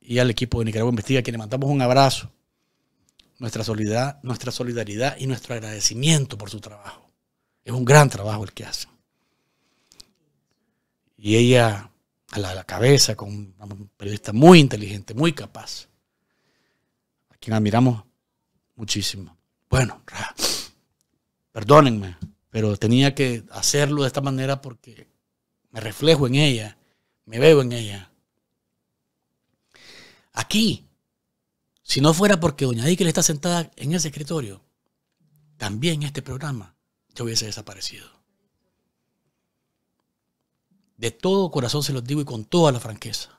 y al equipo de Nicaragua Investiga, a quienes mandamos un abrazo, nuestra solidaridad, nuestra solidaridad y nuestro agradecimiento por su trabajo. Es un gran trabajo el que hacen. Y ella a la, cabeza, con un periodista muy inteligente, muy capaz, a quien admiramos muchísimo. Bueno, perdónenme, pero tenía que hacerlo de esta manera porque me reflejo en ella, me veo en ella. Aquí, si no fuera porque Doña le está sentada en ese escritorio, también este programa ya hubiese desaparecido. De todo corazón se los digo y con toda la franqueza.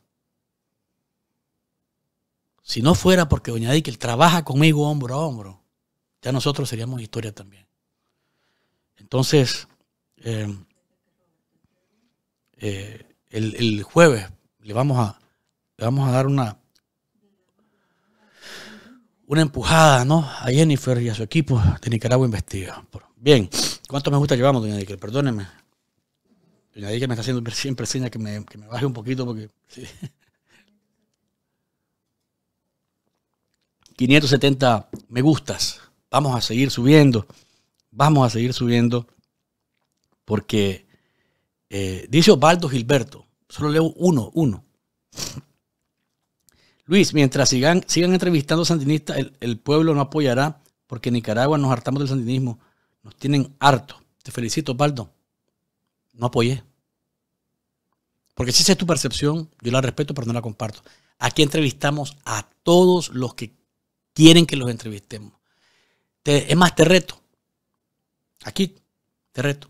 Si no fuera porque Doña Dickel trabaja conmigo hombro a hombro, ya nosotros seríamos historia también. Entonces, eh, eh, el, jueves le vamos a, vamos a dar una, una empujada ¿no? a Jennifer y a su equipo de Nicaragua Investiga. Bien, ¿cuánto me gusta llevamos, Doña Dickel? Perdóneme que me está haciendo siempre señas que me, baje un poquito porque... 570 me gustas. Vamos a seguir subiendo. Vamos a seguir subiendo. Porque eh, dice Osvaldo Gilberto. Solo leo uno, uno. Luis, mientras sigan, sigan entrevistando sandinistas, el, pueblo no apoyará porque en Nicaragua nos hartamos del sandinismo. Nos tienen harto. Te felicito, Osvaldo no apoyé. Porque si esa es tu percepción, yo la respeto, pero no la comparto. Aquí entrevistamos a todos los que quieren que los entrevistemos. es más, te reto. Aquí, te reto.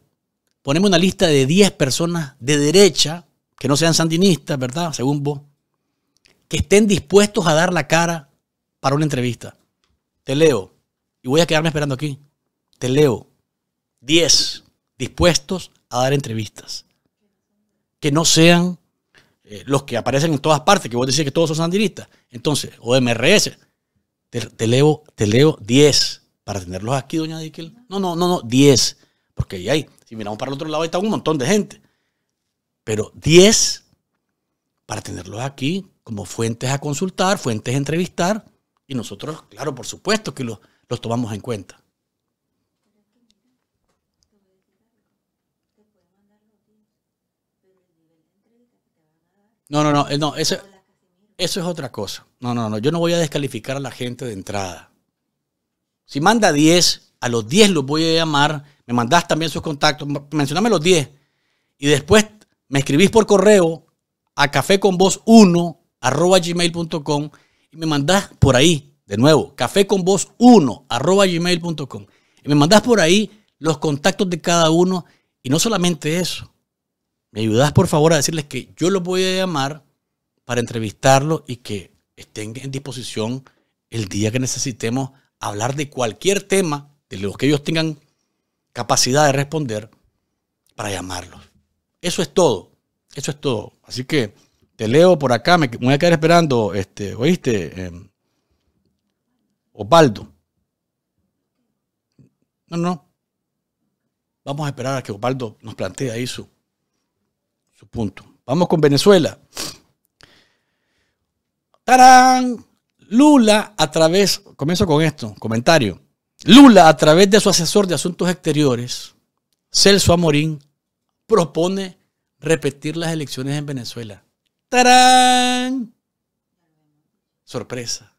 Ponemos una lista de 10 personas de derecha, que no sean sandinistas, ¿verdad? Según vos, que estén dispuestos a dar la cara para una entrevista. Te leo. Y voy a quedarme esperando aquí. Te leo. 10 dispuestos a dar entrevistas. Que no sean eh, los que aparecen en todas partes, que vos decís que todos son sandinistas. Entonces, o MRS, te, leo, te leo 10 para tenerlos aquí, doña Diquel. No, no, no, no, 10. Porque ahí hay, si miramos para el otro lado, ahí está un montón de gente. Pero 10 para tenerlos aquí como fuentes a consultar, fuentes a entrevistar. Y nosotros, claro, por supuesto que los tomamos en cuenta. No, no, no, eh, no eso, eso es otra cosa. No, no, no, yo no voy a descalificar a la gente de entrada. Si manda 10, a los 10 los voy a llamar, me mandás también sus contactos, mencioname los 10 y después me escribís por correo a caféconvoz1 gmail.com y me mandás por ahí, de nuevo, caféconvoz1 gmail.com y me mandás por ahí los contactos de cada uno y no solamente eso, ¿Me ayudas por favor a decirles que yo los voy a llamar para entrevistarlos y que estén en disposición el día que necesitemos hablar de cualquier tema de los que ellos tengan capacidad de responder para llamarlos? Eso es todo. Eso es todo. Así que te leo por acá. Me voy a quedar esperando. Este, ¿Oíste? Em, Opaldo. No, no. Vamos a esperar a que Osvaldo nos plantee ahí su, punto. Vamos con Venezuela. ¡Tarán! Lula a través, comienzo con esto, comentario. Lula a través de su asesor de asuntos exteriores, Celso Amorín, propone repetir las elecciones en Venezuela. ¡Tarán! Sorpresa.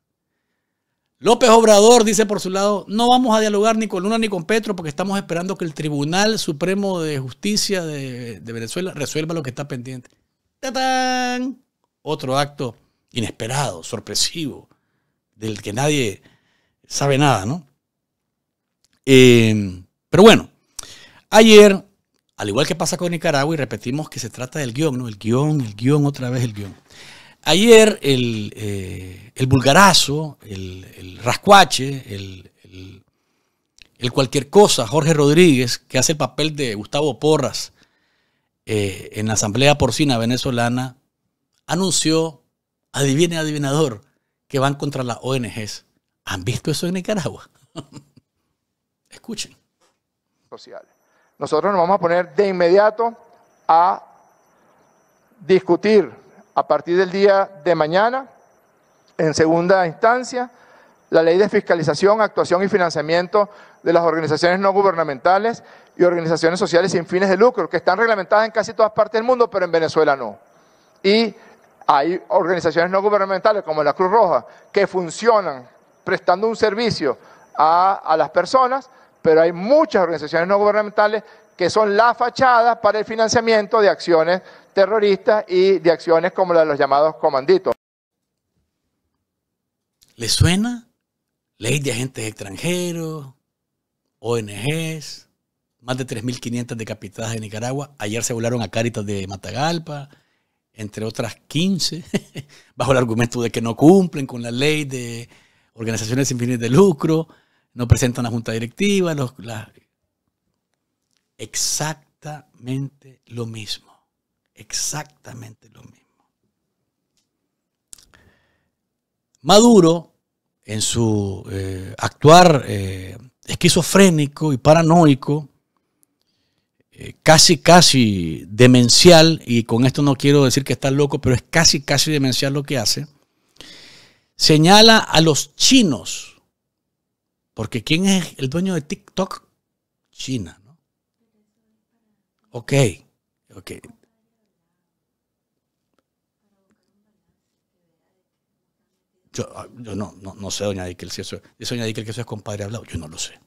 López Obrador dice por su lado, no vamos a dialogar ni con Luna ni con Petro porque estamos esperando que el Tribunal Supremo de Justicia de, Venezuela resuelva lo que está pendiente. ¡Tatán! Otro acto inesperado, sorpresivo, del que nadie sabe nada, ¿no? Em, pero bueno, ayer, al igual que pasa con Nicaragua, y repetimos que se trata del guión, ¿no? El guión, el guión, otra vez el guión. Ayer el, eh, el vulgarazo, el, rascuache, el, cualquier cosa, Jorge Rodríguez, que hace el papel de Gustavo Porras eh, en la Asamblea Porcina Venezolana, anunció, adivine adivinador, que van contra las ONGs. ¿Han visto eso en Nicaragua? Escuchen. Nosotros nos vamos a poner de inmediato a discutir a partir del día de mañana, en segunda instancia, la ley de fiscalización, actuación y financiamiento de las organizaciones no gubernamentales y organizaciones sociales sin fines de lucro, que están reglamentadas en casi todas partes del mundo, pero en Venezuela no. Y hay organizaciones no gubernamentales como la Cruz Roja que funcionan prestando un servicio a, las personas, pero hay muchas organizaciones no gubernamentales que son la fachada para el financiamiento de acciones terroristas y de acciones como la de los llamados comanditos. ¿Le suena? Ley de agentes extranjeros, ONGs, más de 3.500 decapitadas de Nicaragua. Ayer se volaron a Cáritas de Matagalpa, entre otras 15, bajo el argumento de que no cumplen con la ley de organizaciones sin fines de lucro, no presentan la junta directiva, los, exactamente lo mismo. Exactamente lo mismo. Maduro, en su eh, actuar eh, esquizofrénico y paranoico, eh, casi, casi demencial, y con esto no quiero decir que está loco, pero es casi, casi demencial lo que hace, señala a los chinos, porque ¿quién es el dueño de TikTok? China, ¿no? Ok, ok. Yo, ah, no, no, sé, doña Dickel, si eso, doña que es compadre hablado. Yo no lo sé.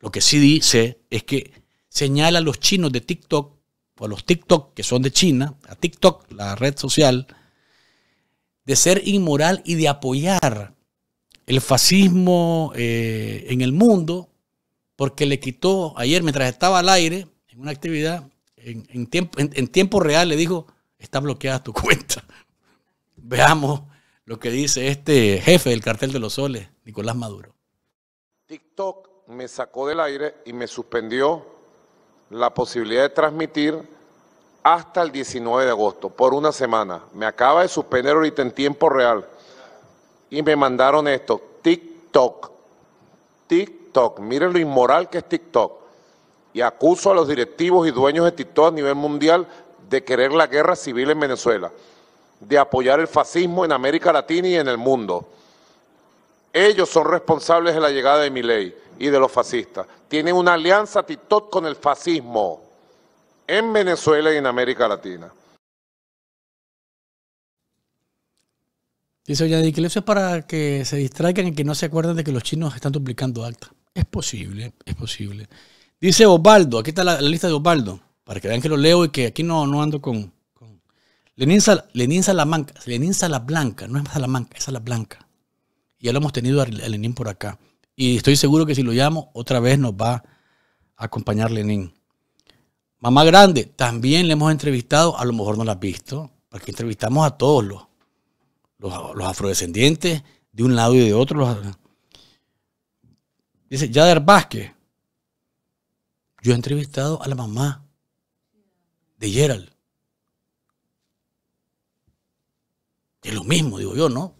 Lo que sí dice es que señala a los chinos de TikTok, o a los TikTok que son de China, a TikTok, la red social, de ser inmoral y de apoyar el fascismo eh, en el mundo, porque le quitó ayer, mientras estaba al aire, en una actividad, en, tiempo, en tiempo real le dijo, está bloqueada tu cuenta. Veamos lo que dice este jefe del cartel de los soles, Nicolás Maduro. TikTok me sacó del aire y me suspendió la posibilidad de transmitir hasta el 19 de agosto, por una semana. Me acaba de suspender ahorita en tiempo real. Y me mandaron esto, TikTok. TikTok, miren lo inmoral que es TikTok. Y acuso a los directivos y dueños de TikTok a nivel mundial de querer la guerra civil en Venezuela de apoyar el fascismo en América Latina y en el mundo. Ellos son responsables de la llegada de ley y de los fascistas. Tienen una alianza TikTok con el fascismo en Venezuela y en América Latina. Dice Ollandi que eso es para que se distraigan y que no se acuerden de que los chinos están duplicando actas. Es posible, es posible. Dice Osvaldo, aquí está la, lista de Osvaldo, para que vean que lo leo y que aquí no, no ando con, Lenín, Salamanca, Lenín Salablanca, no es Salamanca, es Salablanca. Ya lo hemos tenido a Lenín por acá. Y estoy seguro que si lo llamo, otra vez nos va a acompañar Lenín. Mamá Grande, también le hemos entrevistado, a lo mejor no la has visto, porque entrevistamos a todos los, los, afrodescendientes, de un lado y de otro. Dice, Yader Vázquez, yo he entrevistado a la mamá de Gerald. Es lo mismo, digo yo, ¿no?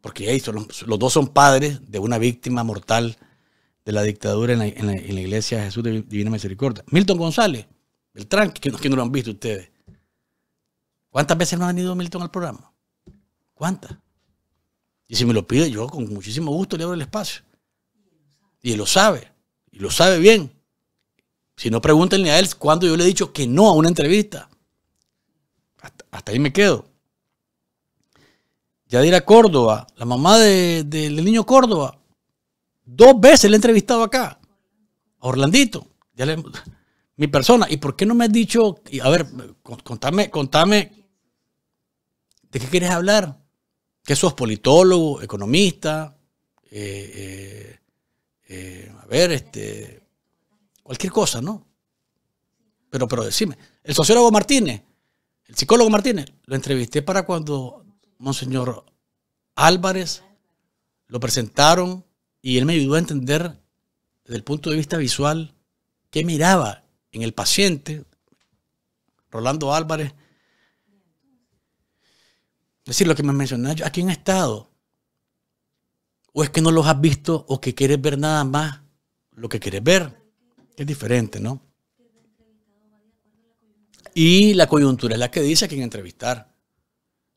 Porque ahí son los, dos son padres de una víctima mortal de la dictadura en la, iglesia Jesús de Divina Misericordia. Milton González, el tranque, que, no lo han visto ustedes. ¿Cuántas veces no ha venido Milton al programa? ¿Cuántas? Y si me lo pide, yo con muchísimo gusto le abro el espacio. Y él lo sabe, y lo sabe bien. Si no, pregúntenle a él cuándo yo le he dicho que no a una entrevista. hasta ahí me quedo. Yadira Córdoba, la mamá del niño Córdoba, dos veces le he entrevistado acá, a Orlandito, mi persona. ¿Y por qué no me has dicho, a ver, contame, contame, ¿de qué quieres hablar? ¿Que sos politólogo, economista? Eh, eh, eh, a ver, este, cualquier cosa, ¿no? Pero, pero decime, el sociólogo Martínez, el psicólogo Martínez, lo entrevisté para cuando Monseñor Álvarez, lo presentaron y él me ayudó a entender desde el punto de vista visual qué miraba en el paciente, Rolando Álvarez. Es decir, lo que me yo ¿a quién ha estado? ¿O es que no los has visto o que quieres ver nada más lo que quieres ver? Es diferente, ¿no? Y la coyuntura es la que dice a quién entrevistar.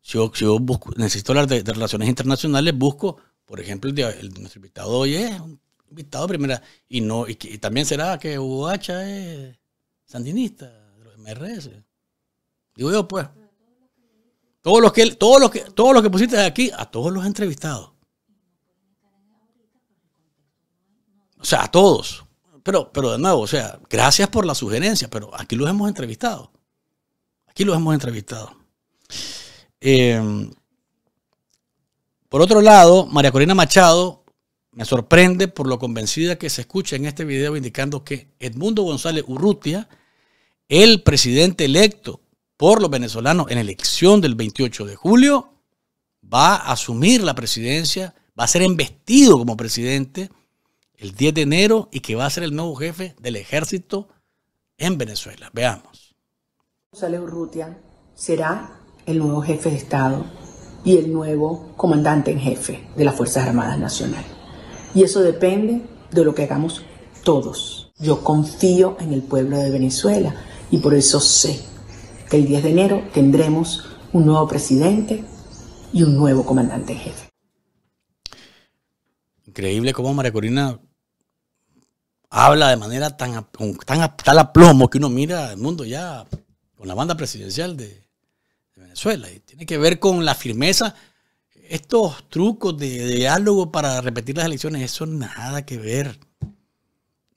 Si yo, busco, necesito hablar de, relaciones internacionales, busco, por ejemplo, el, nuestro invitado hoy es un invitado primera. Y, no, y, también será que Hugo es sandinista, de los MRS. Digo yo, pues. Todos los que, todos los que, todos los que pusiste aquí, a todos los entrevistados. O sea, a todos. Pero, pero de nuevo, o sea, gracias por la sugerencia, pero aquí los hemos entrevistado. Aquí los hemos entrevistado. Em, por otro lado, María Corina Machado me sorprende por lo convencida que se escucha en este video indicando que Edmundo González Urrutia, el presidente electo por los venezolanos en elección del 28 de julio, va a asumir la presidencia, va a ser investido como presidente el 10 de enero y que va a ser el nuevo jefe del ejército en Venezuela. Veamos. González Urrutia será el nuevo jefe de Estado y el nuevo comandante en jefe de las Fuerzas Armadas Nacionales. Y eso depende de lo que hagamos todos. Yo confío en el pueblo de Venezuela y por eso sé que el 10 de enero tendremos un nuevo presidente y un nuevo comandante en jefe. Increíble cómo María Corina habla de manera tan, tan, aplomo que uno mira el mundo ya con la banda presidencial de, Venezuela. Y tiene que ver con la firmeza. Estos trucos de, diálogo para repetir las elecciones, eso nada que ver.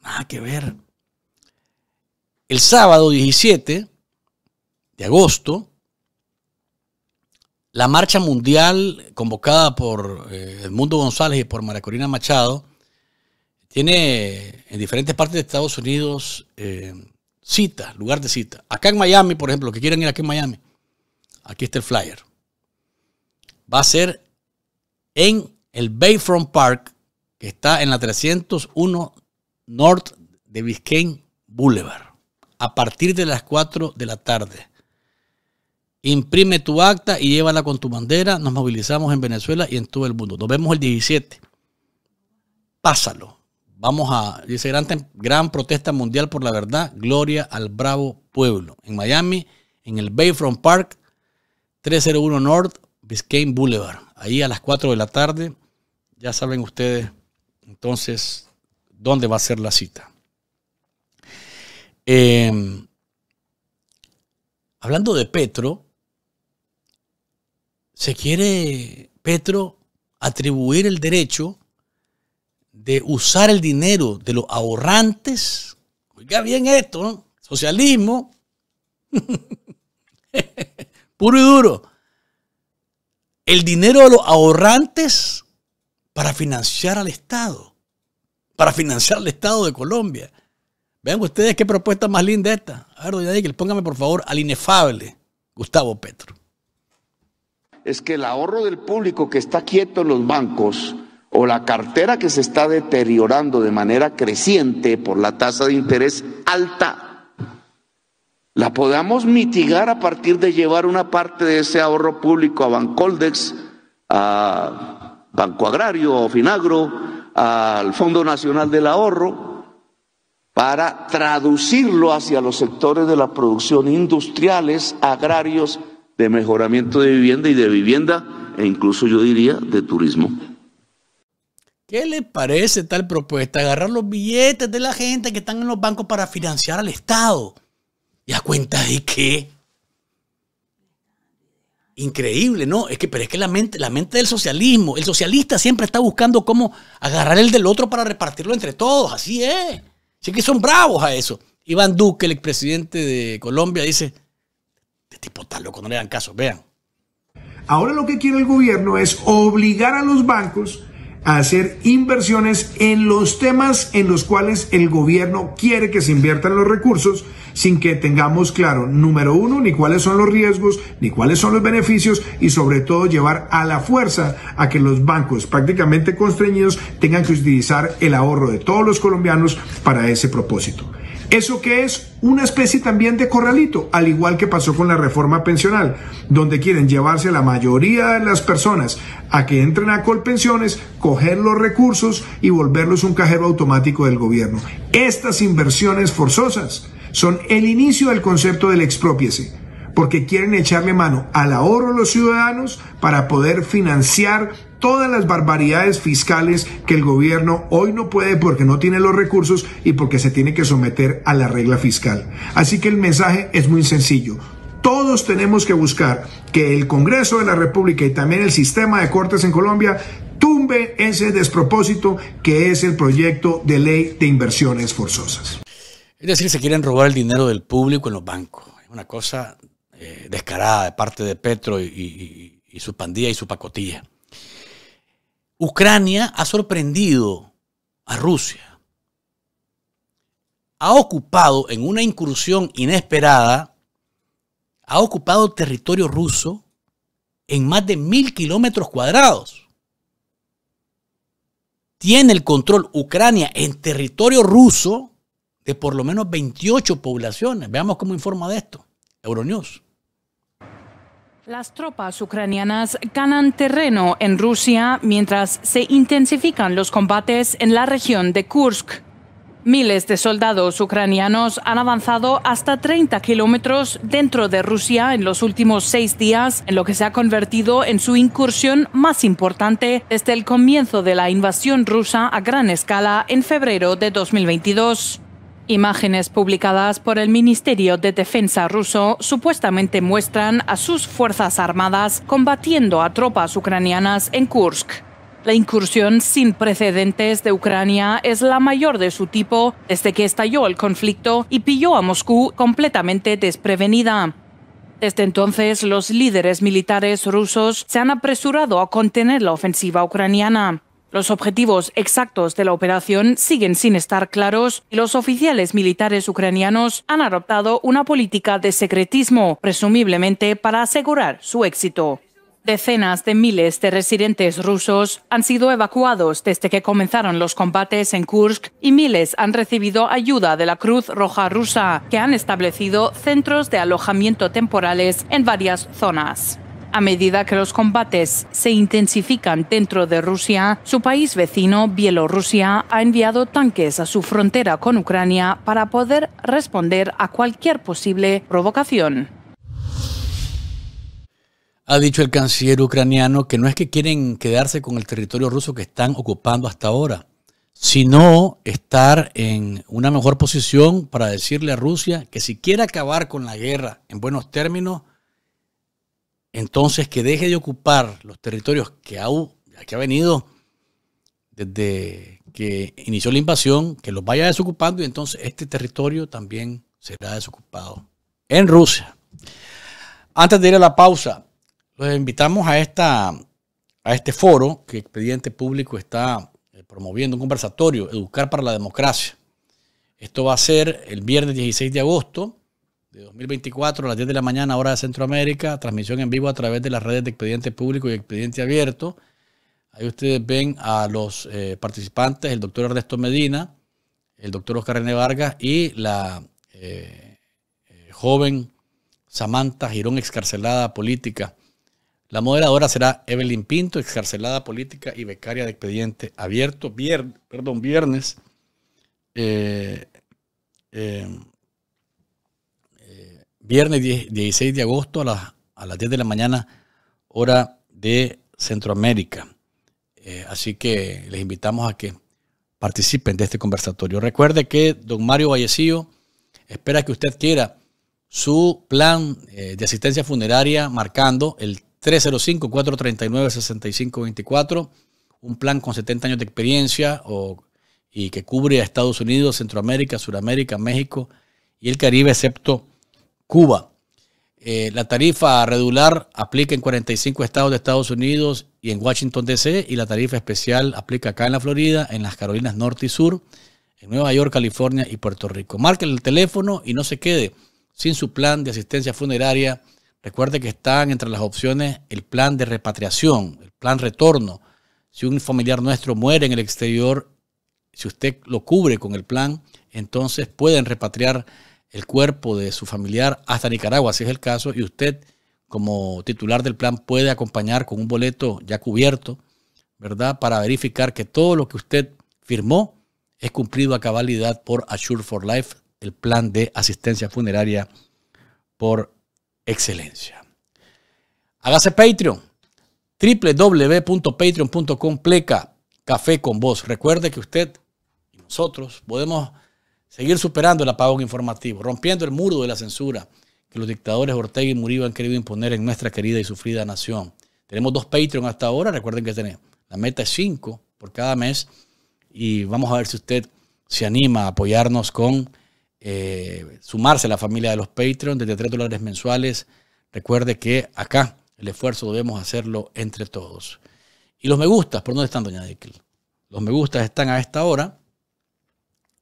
Nada que ver. El sábado 17 de agosto, la marcha mundial convocada por el eh, Edmundo González y por María Corina Machado tiene en diferentes partes de Estados Unidos eh, citas, lugar de cita. Acá en Miami, por ejemplo, que quieran ir aquí en Miami, Aquí está el flyer. Va a ser en el Bayfront Park, que está en la 301 North de Biscayne Boulevard, a partir de las 4 de la tarde. Imprime tu acta y llévala con tu bandera. Nos movilizamos en Venezuela y en todo el mundo. Nos vemos el 17. Pásalo. Vamos a, dice gran, gran protesta mundial por la verdad. Gloria al bravo pueblo. En Miami, en el Bayfront Park, 301 North Biscayne Boulevard. Ahí a las 4 de la tarde. Ya saben ustedes entonces dónde va a ser la cita. Em, hablando de Petro, se quiere Petro atribuir el derecho de usar el dinero de los ahorrantes. Oiga bien esto, ¿no? socialismo. puro y duro, el dinero de los ahorrantes para financiar al Estado, para financiar al Estado de Colombia. Vean ustedes qué propuesta más linda esta. A ver, doña póngame por favor al inefable Gustavo Petro. Es que el ahorro del público que está quieto en los bancos o la cartera que se está deteriorando de manera creciente por la tasa de interés alta la podamos mitigar a partir de llevar una parte de ese ahorro público a Bancoldex, a Banco Agrario o Finagro, al Fondo Nacional del Ahorro, para traducirlo hacia los sectores de la producción industriales, agrarios, de mejoramiento de vivienda y de vivienda, e incluso yo diría de turismo. ¿Qué le parece tal propuesta? Agarrar los billetes de la gente que están en los bancos para financiar al Estado ¿Y a cuenta de qué? Increíble, ¿no? Es que, pero es que la mente, la mente del socialismo, el socialista siempre está buscando cómo agarrar el del otro para repartirlo entre todos, así es. sí que son bravos a eso. Iván Duque, el expresidente de Colombia, dice, de este tipo tal loco, no le dan caso, vean. Ahora lo que quiere el gobierno es obligar a los bancos a hacer inversiones en los temas en los cuales el gobierno quiere que se inviertan los recursos sin que tengamos claro, número uno, ni cuáles son los riesgos, ni cuáles son los beneficios y sobre todo llevar a la fuerza a que los bancos prácticamente constreñidos tengan que utilizar el ahorro de todos los colombianos para ese propósito. Eso que es una especie también de corralito, al igual que pasó con la reforma pensional, donde quieren llevarse a la mayoría de las personas a que entren a Colpensiones, coger los recursos y volverlos un cajero automático del gobierno. Estas inversiones forzosas son el inicio del concepto del expropiese, porque quieren echarle mano al ahorro de los ciudadanos para poder financiar todas las barbaridades fiscales que el gobierno hoy no puede porque no tiene los recursos y porque se tiene que someter a la regla fiscal. Así que el mensaje es muy sencillo. Todos tenemos que buscar que el Congreso de la República y también el sistema de cortes en Colombia tumbe ese despropósito que es el proyecto de ley de inversiones forzosas. Es decir, se quieren robar el dinero del público en los bancos. Es una cosa eh, descarada de parte de Petro y, y su pandilla y su pacotilla. Ucrania ha sorprendido a Rusia. Ha ocupado en una incursión inesperada, ha ocupado territorio ruso en más de mil kilómetros cuadrados. Tiene el control Ucrania en territorio ruso de por lo menos 28 poblaciones. Veamos cómo informa de esto Euronews. Las tropas ucranianas ganan terreno en Rusia mientras se intensifican los combates en la región de Kursk. Miles de soldados ucranianos han avanzado hasta 30 kilómetros dentro de Rusia en los últimos seis días, en lo que se ha convertido en su incursión más importante desde el comienzo de la invasión rusa a gran escala en febrero de 2022. Imágenes publicadas por el Ministerio de Defensa ruso supuestamente muestran a sus Fuerzas Armadas combatiendo a tropas ucranianas en Kursk. La incursión sin precedentes de Ucrania es la mayor de su tipo desde que estalló el conflicto y pilló a Moscú completamente desprevenida. Desde entonces, los líderes militares rusos se han apresurado a contener la ofensiva ucraniana. Los objetivos exactos de la operación siguen sin estar claros y los oficiales militares ucranianos han adoptado una política de secretismo, presumiblemente para asegurar su éxito. Decenas de miles de residentes rusos han sido evacuados desde que comenzaron los combates en Kursk y miles han recibido ayuda de la Cruz Roja Rusa, que han establecido centros de alojamiento temporales en varias zonas. A medida que los combates se intensifican dentro de Rusia, su país vecino, Bielorrusia, ha enviado tanques a su frontera con Ucrania para poder responder a cualquier posible provocación. Ha dicho el canciller ucraniano que no es que quieren quedarse con el territorio ruso que están ocupando hasta ahora, sino estar en una mejor posición para decirle a Rusia que si quiere acabar con la guerra en buenos términos, entonces que deje de ocupar los territorios que ha, ha venido desde que inició la invasión, que los vaya desocupando y entonces este territorio también será desocupado en Rusia. Antes de ir a la pausa, los invitamos a, esta, a este foro que Expediente Público está eh, promoviendo, un conversatorio, Educar para la Democracia. Esto va a ser el viernes 16 de agosto de 2024 a las 10 de la mañana, hora de Centroamérica. Transmisión en vivo a través de las redes de expediente público y expediente abierto. Ahí ustedes ven a los eh, participantes, el doctor Ernesto Medina, el doctor Oscar René Vargas y la eh, eh, joven Samantha Girón, excarcelada política. La moderadora será Evelyn Pinto, excarcelada política y becaria de expediente abierto, Viernes, perdón, viernes viernes 16 de agosto a, las a las 10 de la mañana, hora de Centroamérica. Eh, así que les invitamos a que participen de este conversatorio. Recuerde que don Mario Vallecillo espera que usted quiera su plan eh, de asistencia funeraria marcando el 305-439-6524, un plan con 70 años de experiencia y que cubre a Estados Unidos, Centroamérica, Sudamérica, México y el Caribe, excepto Cuba. Eh, la tarifa regular aplica en 45 estados de Estados Unidos y en Washington, D.C. y la tarifa especial aplica acá en la Florida, en las Carolinas Norte y Sur, en Nueva York, California y Puerto Rico. Marquen el teléfono y no se quede sin su plan de asistencia funeraria. Recuerde que están entre las opciones el plan de repatriación, el plan retorno. Si un familiar nuestro muere en el exterior, si usted lo cubre con el plan, entonces pueden repatriar el cuerpo de su familiar hasta Nicaragua, si es el caso, y usted como titular del plan puede acompañar con un boleto ya cubierto, ¿verdad? Para verificar que todo lo que usted firmó es cumplido a cabalidad por Assure for Life, el plan de asistencia funeraria por excelencia. Hágase Patreon, www.patreon.com pleca café con vos. Recuerde que usted y nosotros podemos Seguir superando el apagón informativo, rompiendo el muro de la censura que los dictadores Ortega y Murillo han querido imponer en nuestra querida y sufrida nación. Tenemos dos Patreon hasta ahora, recuerden que tenemos. La meta es cinco por cada mes y vamos a ver si usted se anima a apoyarnos con eh, sumarse a la familia de los Patreon desde tres dólares mensuales. Recuerde que acá el esfuerzo debemos hacerlo entre todos. Y los me gustas, ¿por dónde están, doña Dickel? Los me gustas están a esta hora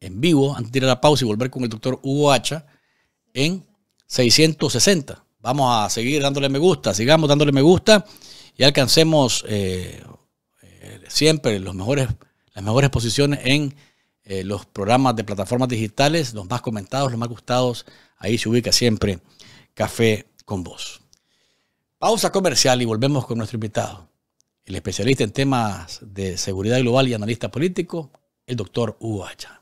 en vivo, antes de ir a la pausa y volver con el doctor Hugo Hacha, en 660. Vamos a seguir dándole me gusta, sigamos dándole me gusta y alcancemos eh, eh, siempre los mejores, las mejores posiciones en eh, los programas de plataformas digitales, los más comentados, los más gustados. Ahí se ubica siempre Café con Vos. Pausa comercial y volvemos con nuestro invitado, el especialista en temas de seguridad global y analista político, el doctor Hugo Hacha.